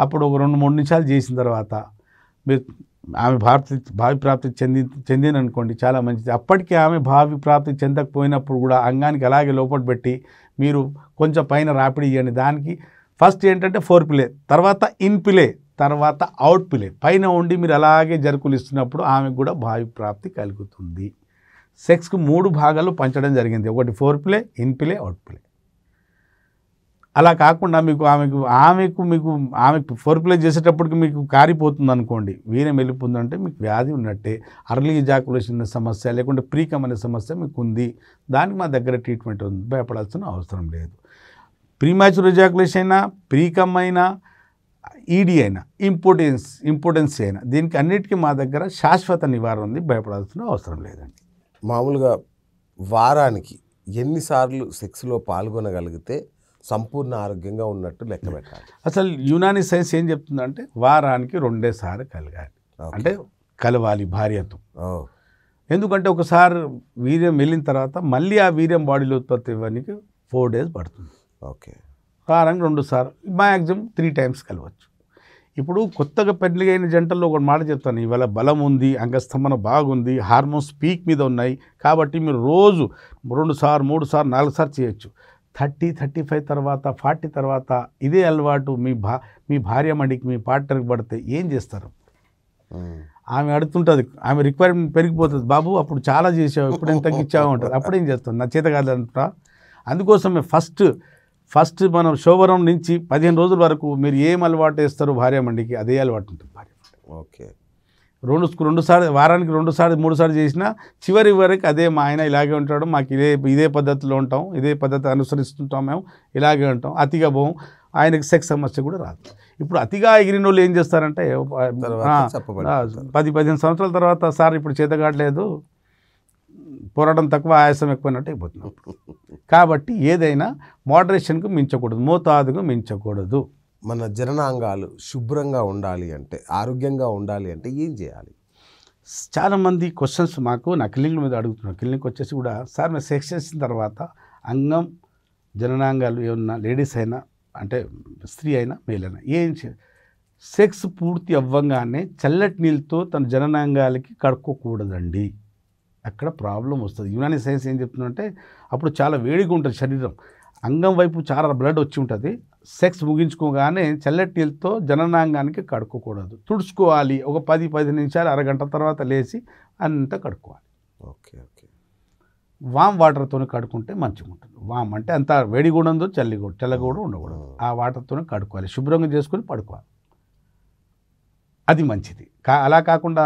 అప్పుడు ఒక రెండు మూడు నిమిషాలు చేసిన తర్వాత మీరు ఆమె భారతి భావి ప్రాప్తి చెంది చెందిన అనుకోండి చాలా మంచిది అప్పటికే ఆమె భావి ప్రాప్తి చెందకపోయినప్పుడు కూడా అంగానికి అలాగే లోపల పెట్టి మీరు కొంచెం పైన రాపిడి ఇవ్వండి దానికి ఫస్ట్ ఏంటంటే ఫోర్ పిలే తర్వాత ఇన్ పిలే తర్వాత అవుట్ పిలే పైన ఉండి మీరు అలాగే జరుకులు ఇస్తున్నప్పుడు ఆమెకు కూడా భావి ప్రాప్తి కలుగుతుంది సెక్స్కు మూడు భాగాలు పంచడం జరిగింది ఒకటి foreplay in play out play అలా కాకుండా మీకు ఆమెకు ఆమెకు మీకు ఆమె ఫోర్ ప్లే చేసేటప్పటికి మీకు కారిపోతుంది అనుకోండి వీర్యం వెళ్ళిపోతుందంటే మీకు వ్యాధి ఉన్నట్టే అర్లీ జాకులేషన్ సమస్య లేకుంటే ప్రీకమ్ అనే సమస్య మీకు ఉంది దానికి మా దగ్గర ట్రీట్మెంట్ ఉంది భయపడాల్సిన అవసరం లేదు ప్రీమాచుర్ జాకులేషన్ అయినా ప్రీకమ్ అయినా ఈడీ e అయినా ఇంపార్టెన్స్ ఇంపార్టెన్స్ అయినా దీనికి అన్నిటికీ మా దగ్గర శాశ్వత నివారణ ఉంది భయపడాల్సిన అవసరం లేదండి మామూలుగా వారానికి ఎన్నిసార్లు సెక్స్లో పాల్గొనగలిగితే సంపూర్ణ ఆరోగ్యంగా ఉన్నట్టు లెక్క పెట్టాలి అసలు యునాని సైన్స్ ఏం చెప్తుందంటే వారానికి రెండేసారి కలగాలి అంటే కలవాలి భార్యతో ఎందుకంటే ఒకసారి వీర్యం వెళ్ళిన తర్వాత మళ్ళీ ఆ వీర్యం బాడీలో ఉత్పత్తి ఇవ్వడానికి ఫోర్ డేస్ పడుతుంది ఓకే వారానికి రెండు సార్లు మ్యాక్సిమం త్రీ టైమ్స్ కలవచ్చు ఇప్పుడు కొత్తగా పెళ్ళిగైన జంటల్లో ఒక మాట చెప్తాను ఇవాళ బలం ఉంది అంగస్తంభన బాగుంది హార్మోన్స్ పీక్ మీద ఉన్నాయి కాబట్టి మీరు రోజు రెండు సార్లు మూడు సార్లు నాలుగు సార్లు చేయొచ్చు థర్టీ థర్టీ ఫైవ్ తర్వాత ఫార్టీ తర్వాత ఇదే అలవాటు మీ భా మీ భార్య మడికి మీ పార్ట్నర్కి పడితే ఏం చేస్తారు ఆమె అడుగుతుంటుంది ఆమె రిక్వైర్మెంట్ పెరిగిపోతుంది బాబు అప్పుడు చాలా చేసావు ఇప్పుడు ఎంత ఇచ్చావు ఉంటుంది అప్పుడు ఏం చేస్తాను నా చేత అంటా అందుకోసమే ఫస్ట్ ఫస్ట్ మనం శోభరం నుంచి పదిహేను రోజుల వరకు మీరు ఏం అలవాటు వేస్తారు భార్య మండికి అదే అలవాటు ఉంటుంది భార్య ఓకే రెండు రెండుసార్లు వారానికి రెండుసార్లు మూడుసార్లు చేసినా చివరి వరకు అదే మా ఆయన ఇలాగే ఉంటాడు మాకు ఇదే ఇదే పద్ధతిలో ఉంటాం ఇదే పద్ధతి అనుసరిస్తుంటాం మేము ఇలాగే ఉంటాం అతిగా పోం ఆయనకి సెక్స్ సమస్య కూడా రాదు ఇప్పుడు అతిగా ఎగిరిన వాళ్ళు ఏం చేస్తారంటే పది పదిహేను సంవత్సరాల తర్వాత సార్ ఇప్పుడు చేతగాడలేదు పోరాటం తక్కువ ఆయాసం ఎక్కువైనట్టు అయిపోతున్నాం కాబట్టి ఏదైనా మోడరేషన్కు మించకూడదు మోతాదుకు మించకూడదు మన జననాంగాలు శుభ్రంగా ఉండాలి అంటే ఆరోగ్యంగా ఉండాలి అంటే ఏం చేయాలి చాలామంది క్వశ్చన్స్ మాకు నా క్లినిక్ మీద అడుగుతున్నారు క్లినిక్ వచ్చేసి కూడా సార్ మేము సెక్స్ చేసిన తర్వాత అంగం జననాంగాలు ఏమన్నా లేడీస్ అయినా అంటే స్త్రీ అయినా మేల్ అయినా ఏం సెక్స్ పూర్తి అవ్వగానే చల్లటి నీళ్ళతో తన జననాంగాలకి కడుక్కోకూడదండి అక్కడ ప్రాబ్లం వస్తుంది యునాని సైన్స్ ఏం చెప్తుందంటే అప్పుడు చాలా వేడిగా ఉంటుంది శరీరం అంగం వైపు చాలా బ్లడ్ వచ్చి ఉంటుంది సెక్స్ ముగించుకోగానే చల్లటితో జననాంగానికి కడుక్కోకూడదు తుడుచుకోవాలి ఒక పది పది నిమిషాలు అరగంట తర్వాత లేచి అంతా కడుక్కోవాలి ఓకే ఓకే వామ్ వాటర్తో కడుక్కుంటే మంచిగా ఉంటుంది వామ్ అంటే అంత వేడి కూడా ఉందో చల్లి కూడా చల్ల కూడా ఉండకూడదు ఆ వాటర్తో కడుక్కోవాలి శుభ్రంగా చేసుకుని పడుకోవాలి అది మంచిది కా అలా కాకుండా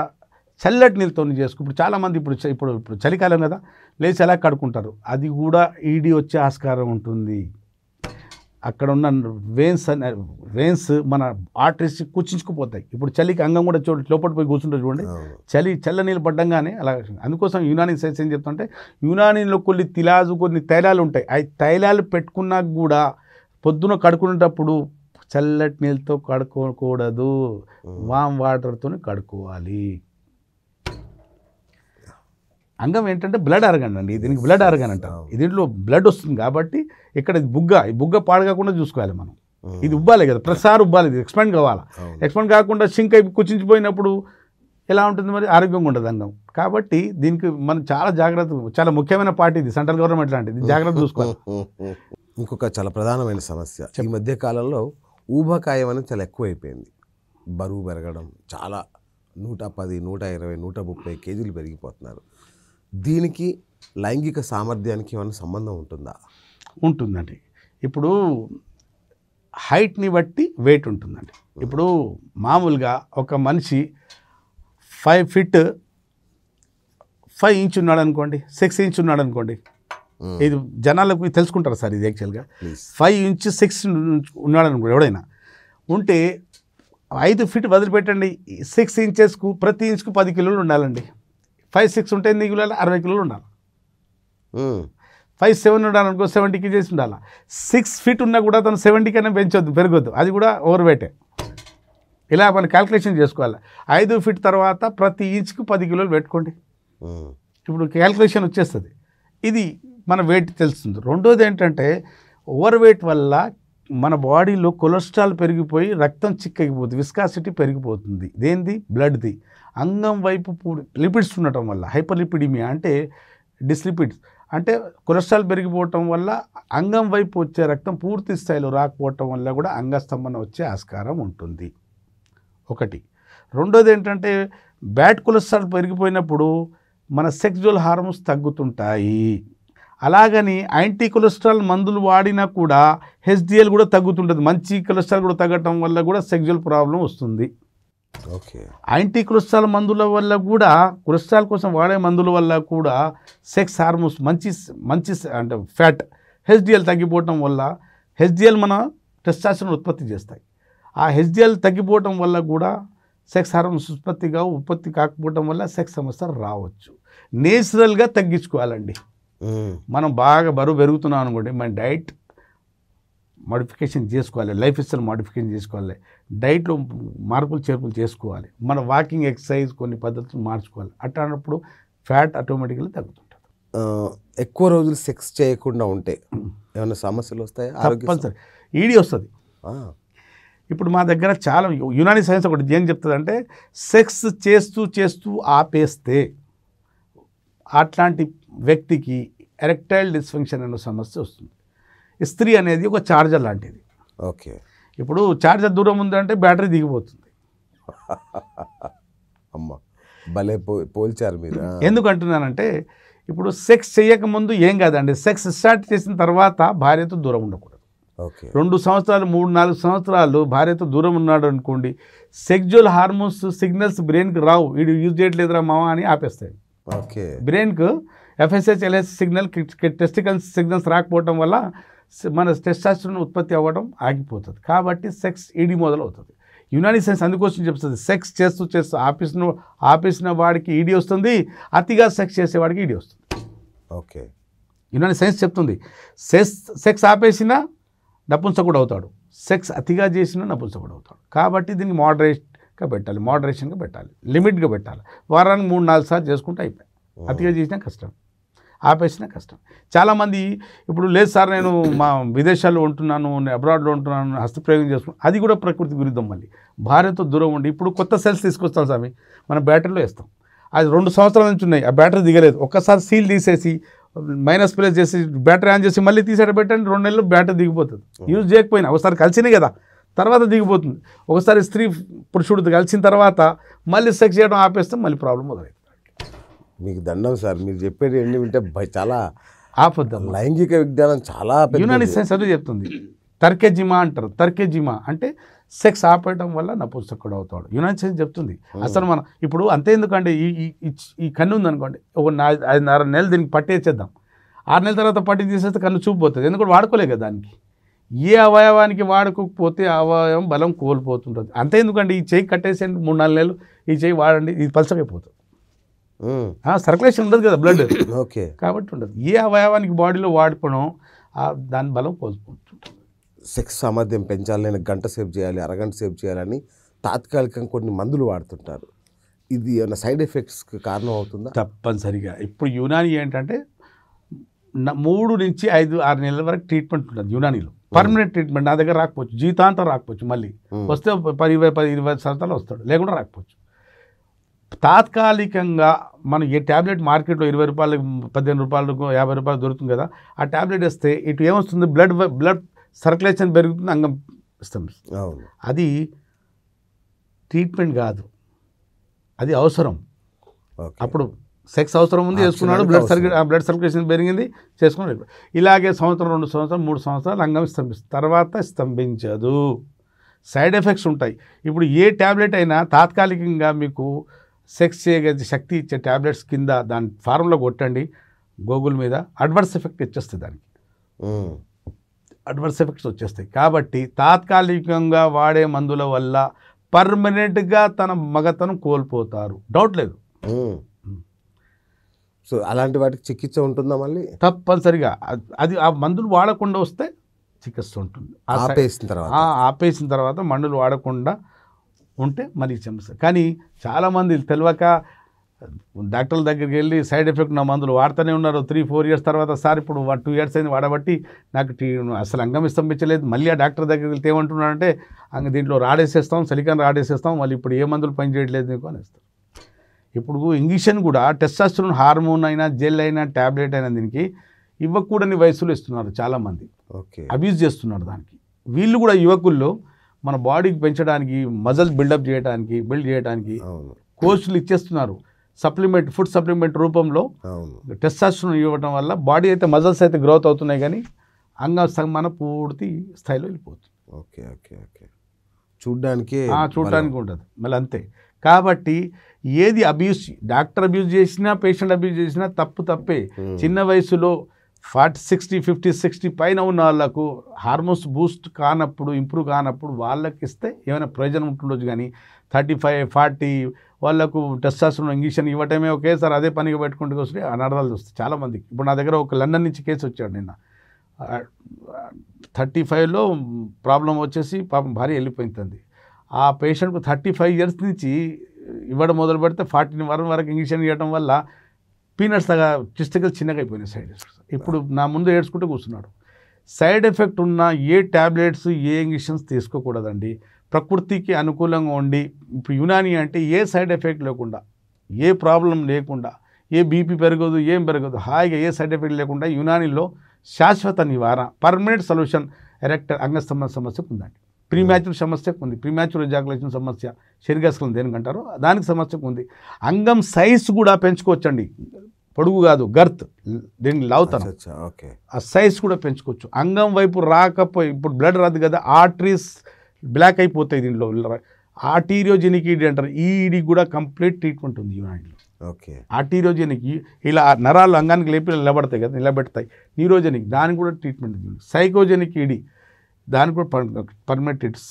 చల్లటి నీళ్ళతో చేసుకు ఇప్పుడు చాలామంది ఇప్పుడు ఇప్పుడు ఇప్పుడు చలికాలం కదా లేచి అలా కడుక్కుంటారు అది కూడా ఈడీ వచ్చే ఆస్కారం ఉంటుంది అక్కడ ఉన్న వెయిన్స్ అనే వెయిన్స్ మన ఆర్టరీస్ కూర్చించుకుపోతాయి ఇప్పుడు చలికి అంగం కూడా చూడ లోపల పోయి కూర్చుంటే చూడండి చలి చల్ల నీళ్ళు పడ్డంగానే అలా అందుకోసం యునానీ సైన్స్ ఏం చెప్తుంటే యునానీలో కొన్ని తిలాజు కొన్ని తైలాలు ఉంటాయి ఆ తైలాలు పెట్టుకున్నా కూడా పొద్దున కడుకునేటప్పుడు చల్లటి నీళ్ళతో కడుక్కోకూడదు వామ్ వాటర్తో కడుక్కోవాలి అంగం ఏంటంటే బ్లడ్ ఆర్గన్ అండి దీనికి బ్లడ్ ఆర్గన్ అంటారు దీంట్లో బ్లడ్ వస్తుంది కాబట్టి ఇక్కడ బుగ్గ ఈ బుగ్గ పాడగాకుండా చూసుకోవాలి మనం ఇది ఉబ్బాలి కదా ప్రసార ఉబ్బాలి ఇది ఎక్స్పాండ్ కావాలి ఎక్స్పాండ్ కాకుండా సింక్ అయి కుచించిపోయినప్పుడు ఎలా ఉంటుంది మరి ఆరోగ్యంగా ఉండదు అంగం కాబట్టి దీనికి మనం చాలా జాగ్రత్త చాలా ముఖ్యమైన పార్టీ ఇది సెంట్రల్ గవర్నమెంట్ లాంటిది జాగ్రత్త చూసుకోవాలి ఇంకొక చాలా ప్రధానమైన సమస్య ఈ మధ్య కాలంలో ఊబకాయం అనేది చాలా ఎక్కువైపోయింది బరువు పెరగడం చాలా నూట పది నూట ఇరవై నూట ముప్పై కేజీలు పెరిగిపోతున్నారు దీనికి లైంగిక సామర్థ్యానికి ఏమైనా సంబంధం ఉంటుందా ఉంటుందండి ఇప్పుడు హైట్ని బట్టి వెయిట్ ఉంటుందండి hmm. ఇప్పుడు మామూలుగా ఒక మనిషి ఫైవ్ ఫిట్ ఫైవ్ ఇంచ్ ఉన్నాడు అనుకోండి సిక్స్ ఇంచ్ ఉన్నాడు అనుకోండి hmm. ఇది జనాలకు తెలుసుకుంటారు సార్ ఇది యాక్చువల్గా ఫైవ్ ఇంచ్ సిక్స్ ఉన్నాడు అనుకోండి ఎవడైనా ఉంటే ఐదు ఫిట్ వదిలిపెట్టండి సిక్స్ ఇంచెస్కు ప్రతి ఇంచుకు పది కిలోలు ఉండాలండి ఫైవ్ సిక్స్ ఉంటే ఎన్ని కిలో అరవై కిలోలు ఉండాలి ఫైవ్ సెవెన్ ఉండాలి అనుకో సెవెంటీ కేజీస్ ఉండాలి సిక్స్ ఫీట్ ఉన్నా కూడా తను సెవెంటీ కన్నా పెంచొద్దు పెరగొద్దు అది కూడా ఓవర్ వెయిటే ఇలా మనం క్యాల్కులేషన్ చేసుకోవాలి ఐదు ఫీట్ తర్వాత ప్రతి ఇంచుకు పది కిలోలు పెట్టుకోండి ఇప్పుడు క్యాల్కులేషన్ వచ్చేస్తుంది ఇది మన వెయిట్ తెలుస్తుంది రెండోది ఏంటంటే ఓవర్ వెయిట్ వల్ల మన బాడీలో కొలెస్ట్రాల్ పెరిగిపోయి రక్తం చిక్కకిపోతుంది విస్కాసిటీ పెరిగిపోతుంది దేనిది బ్లడ్ది అంగం వైపు లిపిడ్స్ ఉండటం వల్ల హైపర్ లిపిడిమియా అంటే డిస్లిపిడ్స్ అంటే కొలెస్ట్రాల్ పెరిగిపోవటం వల్ల అంగం వైపు వచ్చే రక్తం పూర్తి స్థాయిలో రాకపోవటం వల్ల కూడా అంగస్తంభన వచ్చే ఆస్కారం ఉంటుంది ఒకటి రెండోది ఏంటంటే బ్యాడ్ కొలెస్ట్రాల్ పెరిగిపోయినప్పుడు మన సెక్జువల్ హార్మోన్స్ తగ్గుతుంటాయి అలాగని యాంటీ కొలెస్ట్రాల్ మందులు వాడినా కూడా హెచ్డిఎల్ కూడా తగ్గుతుంటుంది మంచి కొలెస్ట్రాల్ కూడా తగ్గటం వల్ల కూడా సెక్జువల్ ప్రాబ్లం వస్తుంది ఓకే యాంటీ కొలెస్ట్రాల్ మందుల వల్ల కూడా కొలెస్ట్రాల్ కోసం వాడే మందుల వల్ల కూడా సెక్స్ హార్మోన్స్ మంచి మంచి అంటే ఫ్యాట్ హెచ్డిఎల్ తగ్గిపోవటం వల్ల హెచ్డిఎల్ మన టెస్టాసిన్ ఉత్పత్తి చేస్తాయి ఆ హెచ్డిఎల్ తగ్గిపోవటం వల్ల కూడా సెక్స్ హార్మోన్స్ ఉత్పత్తిగా ఉత్పత్తి కాకపోవటం వల్ల సెక్స్ సమస్యలు రావచ్చు నేచురల్గా తగ్గించుకోవాలండి మనం బాగా బరువు పెరుగుతున్నాం అనుకోండి మన డైట్ మోడిఫికేషన్ చేసుకోవాలి లైఫ్ స్టైల్ మోడిఫికేషన్ చేసుకోవాలి డైట్లో మార్పులు చేర్పులు చేసుకోవాలి మన వాకింగ్ ఎక్సర్సైజ్ కొన్ని పద్ధతులు మార్చుకోవాలి అట్లా అన్నప్పుడు ఫ్యాట్ ఆటోమేటిక్గా తగ్గుతుంటుంది ఎక్కువ రోజులు సెక్స్ చేయకుండా ఉంటే ఏమైనా సమస్యలు వస్తాయా కంపల్సరీ ఈడీ వస్తుంది ఇప్పుడు మా దగ్గర చాలా యునాని సైన్స్ ఒకటి ఏం చెప్తుందంటే సెక్స్ చేస్తూ చేస్తూ ఆపేస్తే అట్లాంటి వ్యక్తికి ఎరెక్టైల్ డిస్ఫంక్షన్ అనే సమస్య వస్తుంది ఇస్త్రీ అనేది ఒక చార్జర్ లాంటిది ఓకే ఇప్పుడు చార్జర్ దూరం ఉందంటే బ్యాటరీ దిగిపోతుంది అమ్మ భలే పోల్చారు మీరు ఎందుకంటున్నానంటే ఇప్పుడు సెక్స్ చేయకముందు ఏం కాదండి సెక్స్ స్టార్ట్ చేసిన తర్వాత భార్యతో దూరం ఉండకూడదు రెండు సంవత్సరాలు మూడు నాలుగు సంవత్సరాలు భార్యతో దూరం ఉన్నాడు అనుకోండి సెక్జువల్ హార్మోన్స్ సిగ్నల్స్ బ్రెయిన్కి రావు వీడు యూజ్ చేయట్లేదురా మావా అని ఆపేస్తాయి బ్రెయిన్కు ఎల్ఎస్ సిగ్నల్ టెస్టికల్ సిగ్నల్స్ రాకపోవడం వల్ల మన టెస్టాస్ట్రోన్ ఉత్పత్తి అవ్వడం ఆగిపోతుంది కాబట్టి సెక్స్ ఈడీ మొదలవుతుంది యునాని సైన్స్ అందుకోసం చెప్తుంది సెక్స్ చేస్తూ చేస్తూ ఆపేసిన ఆపేసిన వాడికి ఈడీ వస్తుంది అతిగా సెక్స్ చేసేవాడికి ఈడీ వస్తుంది ఓకే యునాని సైన్స్ చెప్తుంది సెక్స్ సెక్స్ ఆపేసినా నపుంసకుడు అవుతాడు సెక్స్ అతిగా చేసినా నపుంసకుడు అవుతాడు కాబట్టి దీనికి మోడరేట్ పెట్టాలి మోడరేషన్గా పెట్టాలి లిమిట్గా పెట్టాలి వారానికి మూడు నాలుగు సార్లు చేసుకుంటే అయిపోయాయి అతిగా చేసినా కష్టం ఆపేసినా కష్టం చాలామంది ఇప్పుడు లేదు సార్ నేను మా విదేశాల్లో ఉంటున్నాను అబ్రాడ్లో ఉంటున్నాను హస్తప్రయోగం చేస్తున్నాను అది కూడా ప్రకృతి విరుద్ధం మళ్ళీ భార్యతో దూరం ఉండి ఇప్పుడు కొత్త సెల్స్ తీసుకొస్తాం స్వామి మనం బ్యాటరీలో వేస్తాం అది రెండు సంవత్సరాల నుంచి ఉన్నాయి ఆ బ్యాటరీ దిగలేదు ఒక్కసారి సీల్ తీసేసి మైనస్ ప్లేస్ చేసి బ్యాటరీ ఆన్ చేసి మళ్ళీ తీసేట పెట్టండి రెండు నెలలు బ్యాటరీ దిగిపోతుంది యూజ్ చేయకపోయినా ఒకసారి కలిసినాయి కదా తర్వాత దిగిపోతుంది ఒకసారి స్త్రీ పురుషుడితో కలిసిన తర్వాత మళ్ళీ సెక్స్ చేయడం ఆపేస్తే మళ్ళీ ప్రాబ్లం మొదలవుతుంది మీకు దండం సార్ మీరు చెప్పేది ఏంటి అంటే చాలా ఆపద్దాం లైంగిక విజ్ఞానం చాలా యునైటెడ్ సైన్స్ అదే చెప్తుంది తర్కెజిమా అంటారు తర్కెజిమా అంటే సెక్స్ ఆపేయడం వల్ల నపుస్తకుడు అవుతాడు యునైటెడ్ సైన్స్ చెప్తుంది అసలు మనం ఇప్పుడు అంతే ఎందుకండి ఈ ఈ కన్ను ఉందనుకోండి ఒక ఐదున్నర నెలలు దీనికి పట్టేసేద్దాం ఆరు నెలల తర్వాత పట్టి తీసేస్తే కన్ను పోతుంది ఎందుకంటే వాడుకోలేదు కదా దానికి ఏ అవయవానికి వాడుకోకపోతే అవయవం బలం కోల్పోతుంటుంది అంతే ఎందుకంటే ఈ చేయి కట్టేసేయండి మూడు నాలుగు నెలలు ఈ చేయి వాడండి ఇది పలసమైపోతుంది సర్కులేషన్ ఉండదు కదా బ్లడ్ ఓకే కాబట్టి ఉండదు ఏ అవయవానికి బాడీలో వాడుకోవడం దాని బలం కోల్పోతుంటుంది సెక్స్ సామర్థ్యం పెంచాలి నేను గంట సేపు చేయాలి అరగంట సేపు చేయాలని తాత్కాలికంగా కొన్ని మందులు వాడుతుంటారు ఇది ఏమైనా సైడ్ ఎఫెక్ట్స్కి కారణం అవుతుందా తప్పనిసరిగా ఇప్పుడు యునాని ఏంటంటే మూడు నుంచి ఐదు ఆరు నెలల వరకు ట్రీట్మెంట్ ఉంటుంది యునానీలో పర్మనెంట్ ట్రీట్మెంట్ నా దగ్గర రాకపోవచ్చు జీతాంతం రాకపోవచ్చు మళ్ళీ hmm. వస్తే పది పది ఇరవై సంవత్సరాలు వస్తాడు లేకుండా రాకపోవచ్చు తాత్కాలికంగా మనం ఏ ట్యాబ్లెట్ మార్కెట్లో ఇరవై రూపాయలకు పదిహేను రూపాయలకు యాభై రూపాయలు దొరుకుతుంది కదా ఆ ట్యాబ్లెట్ వేస్తే ఇటు ఏమొస్తుంది బ్లడ్ బ్లడ్ సర్క్యులేషన్ పెరుగుతుంది అంగం ఇస్తాం అది ట్రీట్మెంట్ కాదు అది అవసరం అప్పుడు సెక్స్ అవసరం ఉంది చేసుకున్నాడు బ్లడ్ సర్క్యు బ్లడ్ సర్క్యులేషన్ పెరిగింది చేసుకున్నాడు ఇలాగే సంవత్సరం రెండు సంవత్సరం మూడు సంవత్సరాలు అంగం స్తంభిస్తుంది తర్వాత స్తంభించదు సైడ్ ఎఫెక్ట్స్ ఉంటాయి ఇప్పుడు ఏ ట్యాబ్లెట్ అయినా తాత్కాలికంగా మీకు సెక్స్ చేయగలి శక్తి ఇచ్చే ట్యాబ్లెట్స్ కింద దాని ఫార్ములా కొట్టండి గూగుల్ మీద అడ్వర్స్ ఎఫెక్ట్ ఇచ్చేస్తుంది దానికి అడ్వర్స్ ఎఫెక్ట్స్ వచ్చేస్తాయి కాబట్టి తాత్కాలికంగా వాడే మందుల వల్ల పర్మనెంట్గా తన మగతను కోల్పోతారు డౌట్ లేదు సో అలాంటి వాటికి చికిత్స ఉంటుందా మళ్ళీ తప్పనిసరిగా అది ఆ మందులు వాడకుండా వస్తే చికిత్స ఉంటుంది ఆపేసిన తర్వాత ఆపేసిన తర్వాత మందులు వాడకుండా ఉంటే మళ్ళీ సమస్య కానీ చాలామంది తెలియక డాక్టర్ల దగ్గరికి వెళ్ళి సైడ్ ఎఫెక్ట్ నా మందులు వాడుతూనే ఉన్నారు త్రీ ఫోర్ ఇయర్స్ తర్వాత సార్ ఇప్పుడు వన్ టూ ఇయర్స్ అయింది వాడబట్టి నాకు అసలు అంగం ఇచ్చలేదు మళ్ళీ ఆ డాక్టర్ దగ్గరికి వెళ్తే అంగ దీంట్లో రాడేసేస్తాం సిలికాన్ రాడేసేస్తాం మళ్ళీ ఇప్పుడు ఏ మందులు పనిచేయట్లేదు నీకు అనిస్తాం ఇప్పుడు ఇంజక్షన్ కూడా టెస్టాస్ట్రోన్ హార్మోన్ అయినా జెల్ అయినా ట్యాబ్లెట్ అయినా దీనికి ఇవ్వకూడని వయసులో ఇస్తున్నారు చాలామంది ఓకే అబ్యూజ్ చేస్తున్నారు దానికి వీళ్ళు కూడా యువకుల్లో మన బాడీకి పెంచడానికి మజల్స్ బిల్డప్ చేయడానికి బిల్డ్ చేయడానికి కోర్సులు ఇచ్చేస్తున్నారు సప్లిమెంట్ ఫుడ్ సప్లిమెంట్ రూపంలో టెస్టాస్ట్రోన్ ఇవ్వడం వల్ల బాడీ అయితే మజల్స్ అయితే గ్రోత్ అవుతున్నాయి కానీ అంగ సంగమన పూర్తి స్థాయిలో వెళ్ళిపోతుంది ఓకే ఓకే ఓకే చూడడానికి చూడడానికి ఉంటుంది మళ్ళీ అంతే కాబట్టి ఏది అబ్యూస్ డాక్టర్ అబ్యూస్ చేసినా పేషెంట్ అబ్యూస్ చేసినా తప్పు తప్పే చిన్న వయసులో ఫార్టీ సిక్స్టీ ఫిఫ్టీ సిక్స్టీ పైన ఉన్న వాళ్ళకు హార్మోన్స్ బూస్ట్ కానప్పుడు ఇంప్రూవ్ కానప్పుడు వాళ్ళకి ఇస్తే ఏమైనా ప్రయోజనం ఉంటుండొచ్చు కానీ థర్టీ ఫైవ్ ఫార్టీ వాళ్ళకు టెస్టాస్ట్రోన్ ఇంజక్షన్ ఇవ్వటమే ఒకేసారి అదే పనిగా పెట్టుకుంటూ వస్తే అనర్థాలు చూస్తాయి చాలామందికి ఇప్పుడు నా దగ్గర ఒక లండన్ నుంచి కేసు వచ్చాడు నిన్న థర్టీ ఫైవ్లో ప్రాబ్లం వచ్చేసి పాపం భార్య వెళ్ళిపోయింది ఆ పేషెంట్కు థర్టీ ఫైవ్ ఇయర్స్ నుంచి ఇవ్వడం మొదలు పెడితే ఫార్టీన్ వరం వరకు ఇంజక్షన్ ఇవ్వడం వల్ల పీనట్స్ తగ్గ చిస్టికల్ చిన్నగా అయిపోయినాయి సైడ్ ఎఫెక్ట్స్ ఇప్పుడు నా ముందు ఏడ్చుకుంటూ కూర్చున్నాడు సైడ్ ఎఫెక్ట్ ఉన్న ఏ ట్యాబ్లెట్స్ ఏ ఇంజక్షన్స్ తీసుకోకూడదండి ప్రకృతికి అనుకూలంగా ఉండి ఇప్పుడు యునాని అంటే ఏ సైడ్ ఎఫెక్ట్ లేకుండా ఏ ప్రాబ్లం లేకుండా ఏ బీపీ పెరగదు ఏం పెరగదు హాయిగా ఏ సైడ్ ఎఫెక్ట్ లేకుండా యునానిలో శాశ్వత నివారణ పర్మనెంట్ సొల్యూషన్ ఎరెక్టర్ అంగస్తంభ సమస్య ఉందండి ప్రీమ్యాచురల్ సమస్యకు ఉంది ప్రీమ్యాచురల్ మ్యాచ్యూర్ సమస్య శరీరాస్కలం దేనికంటారు దానికి సమస్యకు ఉంది అంగం సైజ్ కూడా పెంచుకోవచ్చండి పొడుగు కాదు గర్త్ దీన్ని లావుతాను ఓకే ఆ సైజ్ కూడా పెంచుకోవచ్చు అంగం వైపు రాకపోయి ఇప్పుడు బ్లడ్ రాదు కదా ఆర్టరీస్ బ్లాక్ అయిపోతాయి దీనిలో ఆర్టీరియోజెనిక్ ఈడి అంటారు ఈడీ కూడా కంప్లీట్ ట్రీట్మెంట్ ఉంది యూనాయిడ్లో ఓకే ఆర్టీరియోజెనిక్ ఇలా నరాలు అంగానికి లేపి నిలబడతాయి కదా నిలబెడతాయి న్యూరోజెనిక్ దానికి కూడా ట్రీట్మెంట్ ఉంది సైకోజెనిక్ ఈడీ దానికి కూడా permanent it's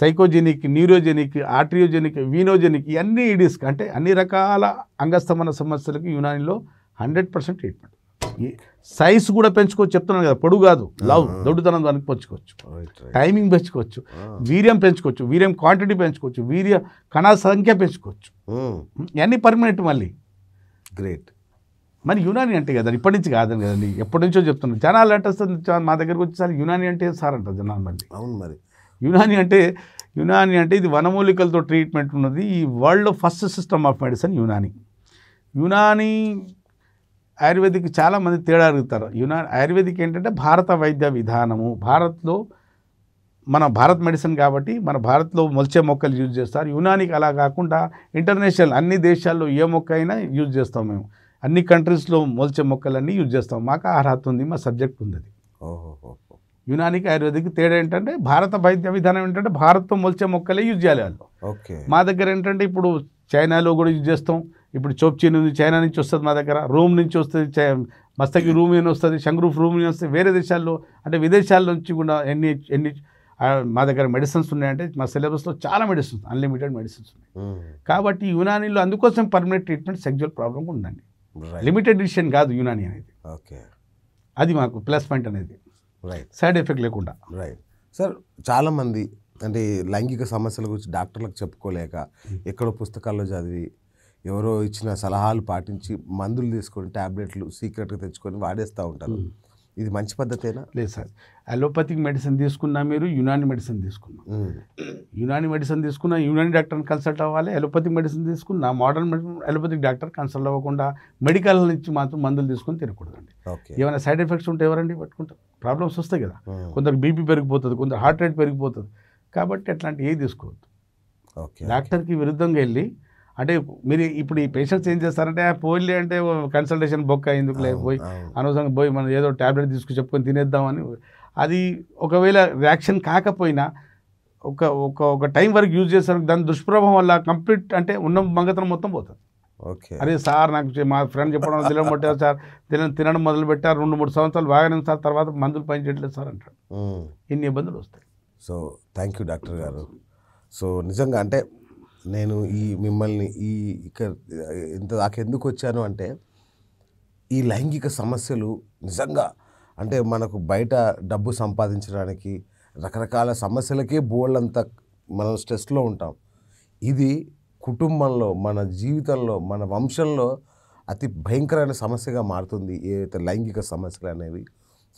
psychogenic neurogenic arteriogenic venogenic ఇవన్నీ ఈడిస్ అంటే అన్ని రకాల అంగస్తమన సమస్యలకు యునానిలో హండ్రెడ్ పర్సెంట్ ట్రీట్మెంట్ సైజ్ కూడా పెంచుకోవచ్చు చెప్తున్నాను కదా పొడుగు కాదు లవ్ దొడ్డుతనం దానికి పెంచుకోవచ్చు టైమింగ్ పెంచుకోవచ్చు వీర్యం పెంచుకోవచ్చు వీర్యం క్వాంటిటీ పెంచుకోవచ్చు వీర్య కణాల సంఖ్య పెంచుకోవచ్చు ఇవన్నీ పర్మనెంట్ మళ్ళీ గ్రేట్ మరి యునాని అంటే కదా ఇప్పటి నుంచి కాదని కదండి ఎప్పటి నుంచో చెప్తున్నారు జనాలు అంటే మా దగ్గరకు వచ్చేసరికి యునాని అంటే సార్ అంటారు జనాలు మళ్ళీ అవును మరి యునాని అంటే యునాని అంటే ఇది వనమూలికలతో ట్రీట్మెంట్ ఉన్నది ఈ world first system of medicine Unani Unani Ayurvedic చాలామంది తేడా అడుగుతారు యునా ఆయుర్వేదిక్ ఏంటంటే భారత వైద్య విధానము భారత్లో మన భారత్ మెడిసిన్ కాబట్టి మన భారత్లో మొలిచే మొక్కలు యూజ్ చేస్తారు యునానికి అలా కాకుండా ఇంటర్నేషనల్ అన్ని దేశాల్లో ఏ మొక్క అయినా యూజ్ చేస్తాం మేము అన్ని కంట్రీస్లో మొలిచే మొక్కలన్నీ యూజ్ చేస్తాం మాకు అర్హత ఉంది మా సబ్జెక్ట్ ఉంది అది యునానికి ఆయుర్వేదిక్ తేడా ఏంటంటే భారత వైద్య విధానం ఏంటంటే భారత్తో మొలిచే మొక్కలే యూజ్ చేయాలి వాళ్ళు ఓకే మా దగ్గర ఏంటంటే ఇప్పుడు చైనాలో కూడా యూజ్ చేస్తాం ఇప్పుడు చోప్చీ నుంచి చైనా నుంచి వస్తుంది మా దగ్గర రూమ్ నుంచి వస్తుంది మస్తకి రూమ్ ఏమి వస్తుంది శంగ్రూఫ్ రూమ్ వస్తుంది వేరే దేశాల్లో అంటే విదేశాల నుంచి కూడా ఎన్ని ఎన్ని మా దగ్గర మెడిసిన్స్ ఉన్నాయంటే మా సిలబస్లో చాలా మెడిసిన్స్ అన్లిమిటెడ్ మెడిసిన్స్ ఉన్నాయి కాబట్టి యునానిలో అందుకోసం పర్మనెంట్ ట్రీట్మెంట్ సెక్జువల్ ప్రాబ్లం ఉందండి లిమిటెడ్ ఎడిషన్ కాదు యునాని అనేది ఓకే అది మాకు ప్లస్ పాయింట్ అనేది రైట్ సైడ్ ఎఫెక్ట్ లేకుండా రైట్ సార్ చాలామంది అంటే లైంగిక సమస్యల గురించి డాక్టర్లకు చెప్పుకోలేక hmm. ఎక్కడో పుస్తకాల్లో చదివి ఎవరో ఇచ్చిన సలహాలు పాటించి మందులు తీసుకొని ట్యాబ్లెట్లు సీక్రెట్గా తెచ్చుకొని వాడేస్తూ ఉంటారు hmm. ఇది మంచి పద్ధతేనా లేదు సార్ అలోపతిక్ మెడిసిన్ తీసుకున్నా మీరు యునాని మెడిసిన్ తీసుకున్నా యునాని మెడిసిన్ తీసుకున్నా యునాని డాక్టర్ని కన్సల్ట్ అవ్వాలి అలోపతిక్ మెడిసిన్ తీసుకున్నా modern medicine allopathic doctor consult అవ్వకుండా మెడికల్ నుంచి మాత్రం మందులు తీసుకుని తినకూడదండి ఏమైనా సైడ్ ఎఫెక్ట్స్ ఉంటే ఎవరండి పట్టుకుంటారు ప్రాబ్లమ్స్ వస్తాయి కదా కొందరు బీపీ పెరిగిపోతుంది కొందరు హార్ట్ రేట్ పెరిగిపోతుంది కాబట్టి అట్లాంటివి ఏ తీసుకోవద్దు డాక్టర్కి విరుద్ధంగా వెళ్ళి అంటే మీరు ఇప్పుడు ఈ పేషెంట్స్ ఏం చేస్తారంటే పోయి అంటే కన్సల్టేషన్ బొక్క ఎందుకు లేదు పోయి అనవసరంగా పోయి మనం ఏదో ట్యాబ్లెట్ తీసుకుని చెప్పుకొని తినేద్దామని అది ఒకవేళ రియాక్షన్ కాకపోయినా ఒక ఒక ఒక టైం వరకు యూజ్ చేస్తారు దాని దుష్ప్రభావం వల్ల కంప్లీట్ అంటే ఉన్న మంగతనం మొత్తం పోతుంది ఓకే అరే సార్ నాకు మా ఫ్రెండ్ చెప్పడం తినడం పట్టారు సార్ తినడం తినడం మొదలు పెట్టారు రెండు మూడు సంవత్సరాలు బాగానే సార్ తర్వాత మందులు పని చేయట్లేదు సార్ అంటాడు ఇన్ని ఇబ్బందులు వస్తాయి సో థ్యాంక్ యూ డాక్టర్ గారు సో నిజంగా అంటే నేను ఈ మిమ్మల్ని ఈ ఇక్కడ ఇంత ఎందుకు వచ్చాను అంటే ఈ లైంగిక సమస్యలు నిజంగా అంటే మనకు బయట డబ్బు సంపాదించడానికి రకరకాల సమస్యలకే బోళ్ళంత మనం స్ట్రెస్లో ఉంటాం ఇది కుటుంబంలో మన జీవితంలో మన వంశంలో అతి భయంకరమైన సమస్యగా మారుతుంది ఏదైతే లైంగిక సమస్యలు అనేవి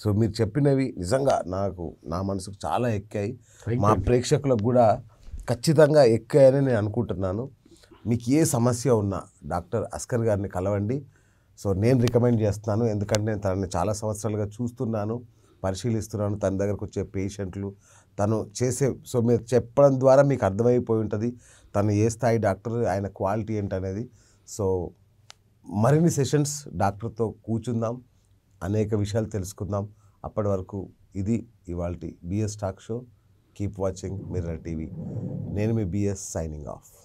సో మీరు చెప్పినవి నిజంగా నాకు నా మనసుకు చాలా ఎక్కాయి మా ప్రేక్షకులకు కూడా ఖచ్చితంగా ఎక్కాయని నేను అనుకుంటున్నాను మీకు ఏ సమస్య ఉన్నా డాక్టర్ అస్కర్ గారిని కలవండి సో నేను రికమెండ్ చేస్తున్నాను ఎందుకంటే నేను తనని చాలా సంవత్సరాలుగా చూస్తున్నాను పరిశీలిస్తున్నాను తన దగ్గరకు వచ్చే పేషెంట్లు తను చేసే సో మీరు చెప్పడం ద్వారా మీకు అర్థమైపోయి ఉంటుంది తను ఏ స్థాయి డాక్టర్ ఆయన క్వాలిటీ ఏంటనేది సో మరిన్ని సెషన్స్ డాక్టర్తో కూర్చుందాం అనేక విషయాలు తెలుసుకుందాం అప్పటి వరకు ఇది ఇవాళ BS talk show Keep watching Mirror TV. Nename BS signing off.